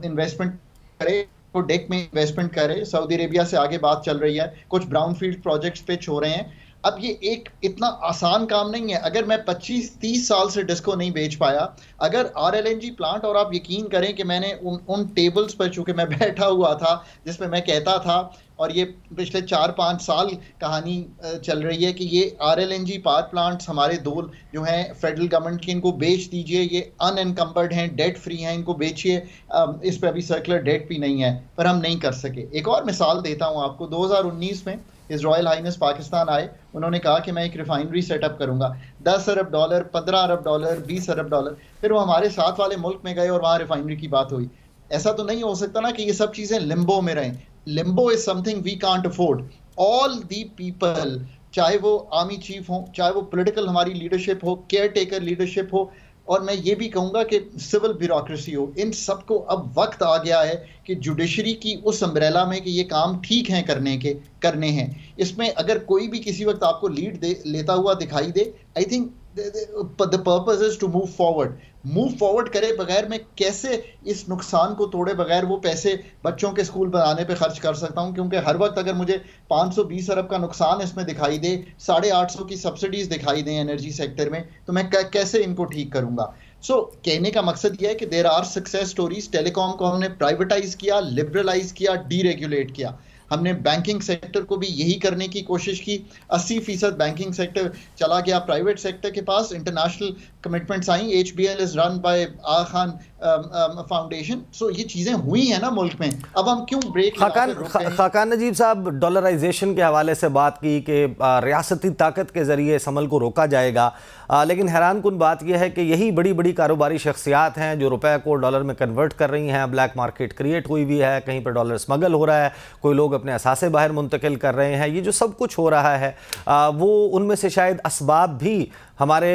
इन्वेस्टमेंट करे को तो डेक में इन्वेस्टमेंट करे सऊदी अरेबिया से आगे बात चल रही है कुछ ब्राउन फील्ड प्रोजेक्ट्स पे छो रहे हैं अब ये एक इतना आसान काम नहीं है अगर मैं 25-30 साल से डिस्को नहीं बेच पाया अगर आर प्लांट और आप यकीन करें कि मैंने उन उन टेबल्स पर चूंकि मैं बैठा हुआ था जिसमें मैं कहता था और ये पिछले चार पाँच साल कहानी चल रही है कि ये R L N G power plants हमारे दो जो हैं फेडरल गवर्नमेंट के इनको बेच दीजिए ये अन हैं डेट फ्री हैं इनको बेचिए इस पर अभी सर्कुलर डेट भी नहीं है पर हम नहीं कर सके एक और मिसाल देता हूँ आपको 2019 में इस रॉयल हाइनेस पाकिस्तान आए उन्होंने कहा कि मैं एक रिफाइनरी सेटअप करूंगा दस अरब डॉलर पंद्रह अरब डॉलर बीस अरब डॉलर फिर वो हमारे साथ वाले मुल्क में गए और वहाँ रिफाइनरी की बात हुई ऐसा तो नहीं हो सकता ना कि ये सब चीज़ें लिम्बो में रहें limbo is something we can't afford all the people चाहे वो आर्मी चीफ हो चाहे वो पॉलिटिकल हमारी लीडरशिप हो केयर टेकर लीडरशिप हो और मैं ये भी कहूँगा कि सिविल ब्यूरोक्रेसी हो इन सबको अब वक्त आ गया है कि जुडिशरी की उस अम्ब्रेला में कि ये काम ठीक हैं करने के करने हैं इसमें अगर कोई भी किसी वक्त आपको लीड दे लेता हुआ दिखाई दे I think the purpose is to move forward move forward करे बगैर मैं कैसे इस नुकसान को तोड़े बगैर वो पैसे बच्चों के स्कूल बनाने पे खर्च कर सकता हूँ क्योंकि हर वक्त अगर मुझे 520 अरब का नुकसान इसमें दिखाई दे साढ़े आठ सौ की सब्सिडीज दिखाई दें एनर्जी सेक्टर में तो मैं कैसे इनको ठीक करूंगा सो so, कहने का मकसद यह है कि there are success stories telecom को हमने प्राइवेटाइज किया लिबरलाइज किया डीरेगुलेट किया हमने बैंकिंग सेक्टर को भी यही करने की कोशिश की 80 फीसद बैंकिंग सेक्टर चला गया प्राइवेट सेक्टर के पास international commitments I H B L is run by Aga Khan foundation um, so um, ये चीज़ें हुई हैं ना मुल्क में अब हम क्यों ब्रेक खाकान खाकान नजीब साहब डॉलराइजेशन के हवाले से बात की कि रियासती ताकत के ज़रिए इस अमल को रोका जाएगा आ, लेकिन हैरान कन बात यह है कि यही बड़ी बड़ी कारोबारी शख्सियात हैं जो रुपए को डॉलर में कन्वर्ट कर रही हैं ब्लैक मार्केट क्रिएट हुई हुई है कहीं पर डॉलर स्मगल हो रहा है कोई लोग अपने असासे बाहर मुंतकिल कर रहे हैं ये जो सब कुछ हो रहा है आ, वो उनमें से शायद इसबाब भी हमारे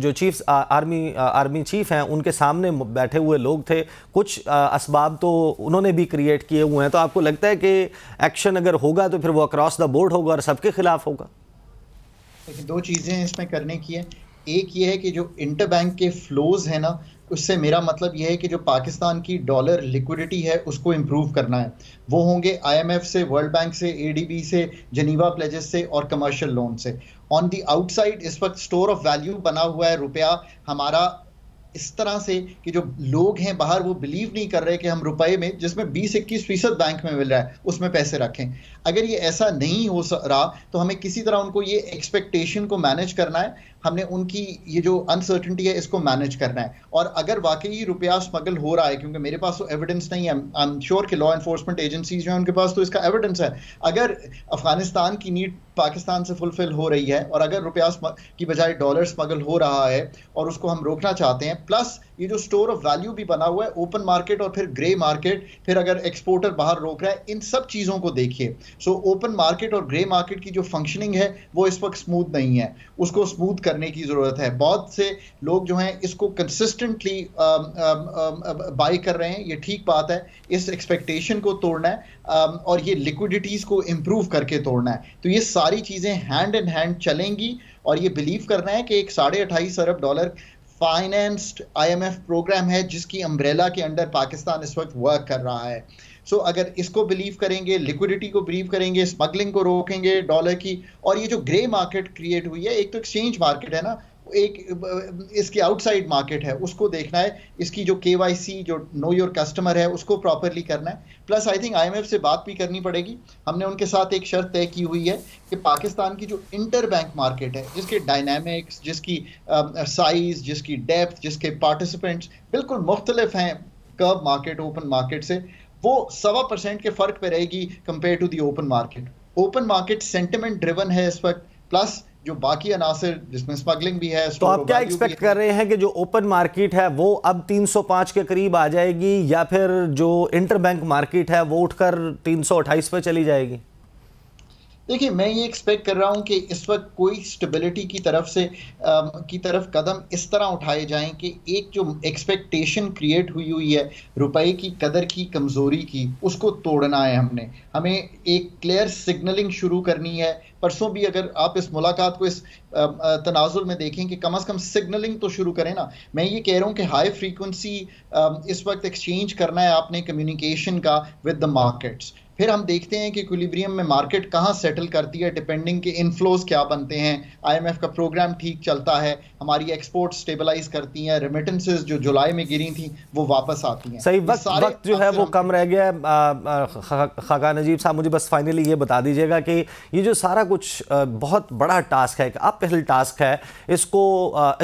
जो चीफ आर्मी आर्मी चीफ हैं उनके सामने बैठे हुए लोग थे कुछ इसबाब तो उन्होंने भी क्रिएट किए हुए हैं तो आपको लगता है कि एक्शन अगर होगा तो फिर वो अक्रॉस द बोर्ड होगा और सबके खिलाफ होगा दो चीज़ें इसमें करने की है एक ये है कि जो इंटर बैंक के फ्लोज हैं ना उससे मेरा मतलब यह है कि जो पाकिस्तान की डॉलर लिक्विडिटी है उसको इम्प्रूव करना है वो होंगे आईएमएफ से वर्ल्ड बैंक से एडीबी से जनीवा प्लेजेस से और कमर्शियल लोन से ऑन दी आउटसाइड इस वक्त स्टोर ऑफ वैल्यू बना हुआ है रुपया हमारा इस तरह से कि जो लोग हैं बाहर वो बिलीव नहीं कर रहे कि हम रुपए में जिसमें बीस इक्कीस फीसद बैंक में मिल रहा है उसमें पैसे रखें अगर ये ऐसा नहीं हो रहा तो हमें किसी तरह उनको ये एक्सपेक्टेशन को मैनेज करना है हमने उनकी ये जो अनसर्टिनटी है इसको मैनेज करना है और अगर वाकई रुपया स्मगल हो रहा है क्योंकि मेरे पास तो एविडेंस नहीं है आई एम श्योर कि लॉ एनफोर्समेंट एजेंसीज जो हैं उनके पास तो इसका एविडेंस है अगर अफगानिस्तान की नीड पाकिस्तान से फुलफिल हो रही है और अगर रुपया की बजाय डॉलर स्मगल हो रहा है और उसको हम रोकना चाहते हैं प्लस ये जो स्टोर ऑफ वैल्यू भी बना हुआ है ओपन मार्केट और फिर ग्रे मार्केट फिर अगर एक्सपोर्टर बाहर रोक रहा है इन सब चीज़ों को देखिए सो ओपन मार्केट और ग्रे मार्केट की जो फंक्शनिंग है वो इस वक्त स्मूथ नहीं है उसको स्मूथ करने की ज़रूरत है बहुत से लोग जो हैं इसको consistently by um, um, um, कर रहे हैं ये ठीक बात है इस एक्सपेक्टेशन को तोड़ना है um, और ये लिक्विडिटीज़ को इम्प्रूव करके तोड़ना है तो ये सारी चीज़ें हैंड इन हैंड चलेंगी और ये बिलीव करना है कि एक साढ़े अट्ठाईस अरब डॉलर फाइनेंस्ड आईएमएफ प्रोग्राम है जिसकी अम्ब्रेला के अंडर पाकिस्तान इस वक्त वर्क कर रहा है सो so, अगर इसको बिलीव करेंगे लिक्विडिटी को बिलीव करेंगे स्मगलिंग को रोकेंगे डॉलर की और ये जो ग्रे मार्केट क्रिएट हुई है एक तो एक्सचेंज मार्केट है ना एक इसकी आउटसाइड मार्केट है उसको देखना है इसकी जो के जो नो योर कस्टमर है उसको प्रॉपरली करना है प्लस आई थिंक आई से बात भी करनी पड़ेगी हमने उनके साथ एक शर्त तय की हुई है कि पाकिस्तान की जो इंटर बैंक मार्केट है जिसके डायनामिक्स जिसकी साइज um, जिसकी डेप्थ जिसके पार्टिसिपेंट्स बिल्कुल मुख्तलिफ हैं कब मार्केट ओपन मार्केट से वो सवा परसेंट के फर्क पे रहेगी compare to the open market open market sentiment driven है इस वक्त प्लस जो बाकी अनासर जिसमें स्मगलिंग भी है तो आप क्या एक्सपेक्ट कर रहे हैं कि जो ओपन मार्केट है वो अब 305 के करीब आ जाएगी या फिर जो इंटरबैंक मार्केट है वो उठकर 328 पे चली जाएगी देखिए मैं ये एक्सपेक्ट कर रहा हूँ कि इस वक्त कोई स्टेबिलिटी की तरफ से आ, की तरफ कदम इस तरह उठाए जाएं कि एक जो एक्सपेक्टेशन क्रिएट हुई हुई है रुपए की कदर की कमज़ोरी की उसको तोड़ना है हमने हमें एक क्लियर सिग्नलिंग शुरू करनी है परसों भी अगर आप इस मुलाकात को इस तनाजुर में देखें कि कम अज़ कम सिग्नलिंग तो शुरू करें ना मैं ये कह रहा हूँ कि हाई फ्रीकुनसी इस वक्त एक्सचेंज करना है आपने कम्युनिकेशन का विद द मार्केट्स फिर हम देखते हैं कि क्विलिब्रियम में मार्केट कहाँ सेटल करती है डिपेंडिंग के इनफ्लोज क्या बनते हैं आईएमएफ का प्रोग्राम ठीक चलता है हमारी एक्सपोर्ट स्टेबलाइज करती हैं रेमिटेंसेस जो जुलाई में गिरी थी वो वापस आती हैं सही वक्त वक्त जो है वो कम रह गया खाका नजीब साहब मुझे बस फाइनली ये बता दीजिएगा कि ये जो सारा कुछ बहुत बड़ा टास्क है एक अपहिल टास्क है इसको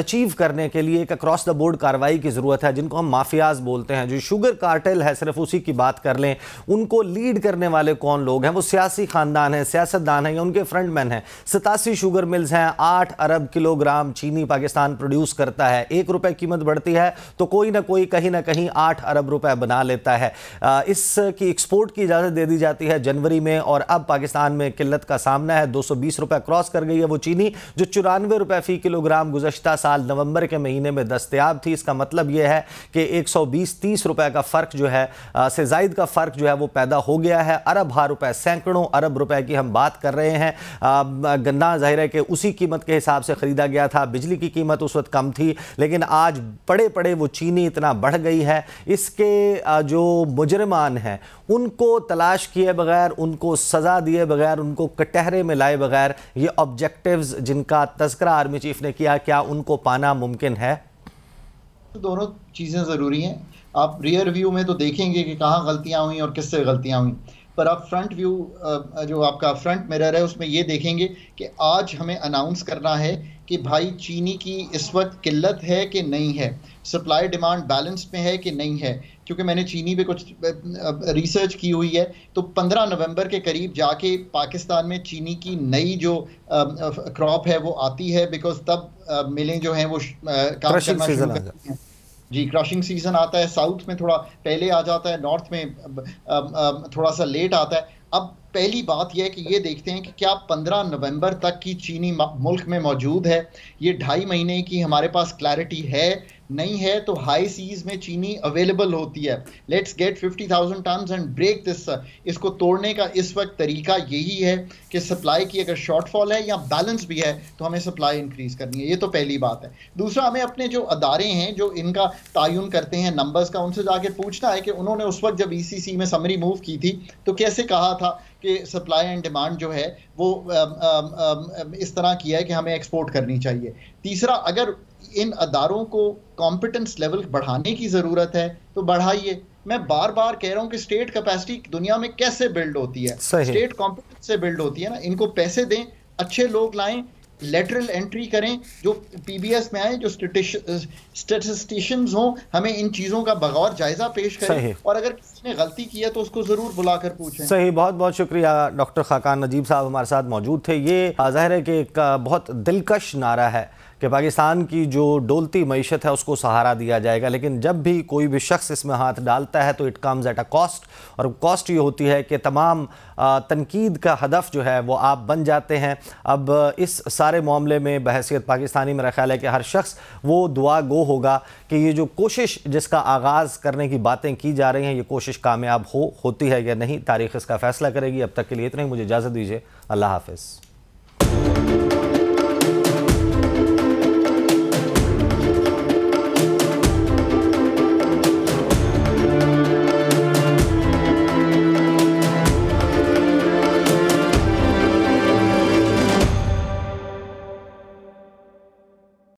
अचीव करने के लिए एक अक्रॉस द बोर्ड कार्रवाई की ज़रूरत है जिनको हम माफियाज बोलते हैं जो शुगर कार्टेल है सिर्फ उसी की बात कर लें उनको लीड करने करने वाले कौन लोग हैं वो सियासी खानदान हैं सियासतदान हैं या उनके फ्रंटमैन हैं सतासी शुगर मिल्स हैं आठ अरब किलोग्राम चीनी पाकिस्तान प्रोड्यूस करता है एक रुपये कीमत बढ़ती है तो कोई ना कोई कहीं ना कहीं आठ अरब रुपये बना लेता है इसकी एक्सपोर्ट की इजाज़त दे दी जाती है जनवरी में और अब पाकिस्तान में किल्लत का सामना है दो सौ क्रॉस कर गई है वो चीनी जो चौरानवे रुपये फ़ी किलोग्राम गुजशत साल नवंबर के महीने में दस्तियाब थी इसका मतलब यह है कि एक सौ बीस तीस रुपये का फ़र्क जो है से जायद का फ़र्क जो है वो पैदा हो गया है है अरब हा रुपए सैकड़ों अरब रुपए की हम बात कर रहे हैं गन्ना जाहिर है कि उसी कीमत के हिसाब से ख़रीदा गया था बिजली की कीमत उस वक्त कम थी लेकिन आज बड़े पड़े वो चीनी इतना बढ़ गई है इसके जो मुजरमान हैं उनको तलाश किए बगैर उनको सज़ा दिए बगैर उनको कटहरे में लाए बगैर ये ऑब्जेक्टिव्स जिनका तस्करा आर्मी चीफ ने किया क्या उनको पाना मुमकिन है दोनों चीज़ें ज़रूरी हैं आप रियर व्यू में तो देखेंगे कि कहाँ गलतियाँ हुई और किससे गलतियाँ हुई पर आप फ्रंट व्यू जो आपका फ्रंट मिरर है उसमें ये देखेंगे कि आज हमें अनाउंस करना है कि भाई चीनी की इस वक्त किल्लत है कि नहीं है सप्लाई डिमांड बैलेंस में है कि नहीं है क्योंकि मैंने चीनी पे कुछ रिसर्च की हुई है तो 15 नवंबर के करीब जाके पाकिस्तान में चीनी की नई जो क्रॉप है वो आती है बिकॉज तब मिलें जो हैं वो काम करना शुरू करती हैं जी क्रशिंग सीजन आता है साउथ में थोड़ा पहले आ जाता है नॉर्थ में थोड़ा सा लेट आता है अब पहली बात यह कि ये देखते हैं कि क्या 15 नवंबर तक की चीनी मुल्क में मौजूद है ये ढाई महीने की हमारे पास क्लैरिटी है नहीं है तो हाई सीज में चीनी अवेलेबल होती है let's get 50,000 tonne and break this इसको तोड़ने का इस वक्त तरीका यही है कि सप्लाई की अगर शॉर्टफॉल है या बैलेंस भी है तो हमें सप्लाई इंक्रीज करनी है ये तो पहली बात है दूसरा हमें अपने जो अदारे हैं जो इनका तयन करते हैं नंबर्स का उनसे जाके पूछना है कि उन्होंने उस वक्त जब ई e में समरी मूव की थी तो कैसे कहा था कि सप्लाई एंड डिमांड जो है वो इस तरह किया है कि हमें एक्सपोर्ट करनी चाहिए तीसरा अगर इन अदारों को कॉम्पिटेंस लेवल बढ़ाने की ज़रूरत है तो बढ़ाइए मैं बार बार कह रहा हूँ कि स्टेट कैपेसिटी दुनिया में कैसे बिल्ड होती है स्टेट कॉम्पिटेंस से बिल्ड होती है ना इनको पैसे दें अच्छे लोग लाएं लेटरल एंट्री करें जो पीबीएस में आए जो स्टेटिस्टिशन हो हमें इन चीज़ों का बगौर जायजा पेश करें सही। और अगर किसी ने गलती की है तो उसको ज़रूर बुलाकर पूछें सही बहुत बहुत शुक्रिया डॉक्टर खाकान नजीब साहब हमारे साथ मौजूद थे ये जाहिर है कि एक बहुत दिलकश नारा है कि पाकिस्तान की जो डोलती मीशत है उसको सहारा दिया जाएगा लेकिन जब भी कोई भी शख्स इसमें हाथ डालता है तो it comes at a cost और कॉस्ट ये होती है कि तमाम तनकीद का हदफ जो है वो आप बन जाते हैं अब इस सारे मामले में बहसीत पाकिस्तानी मेरा ख्याल है कि हर शख्स वो दुआ गो होगा कि ये जो कोशिश जिसका आगाज़ करने की बातें की जा रही हैं ये कोशिश कामयाब हो होती है या नहीं तारीख इसका फ़ैसला करेगी अब तक के लिए इतना ही मुझे इजाज़त दीजिए अल्लाह हाफिज़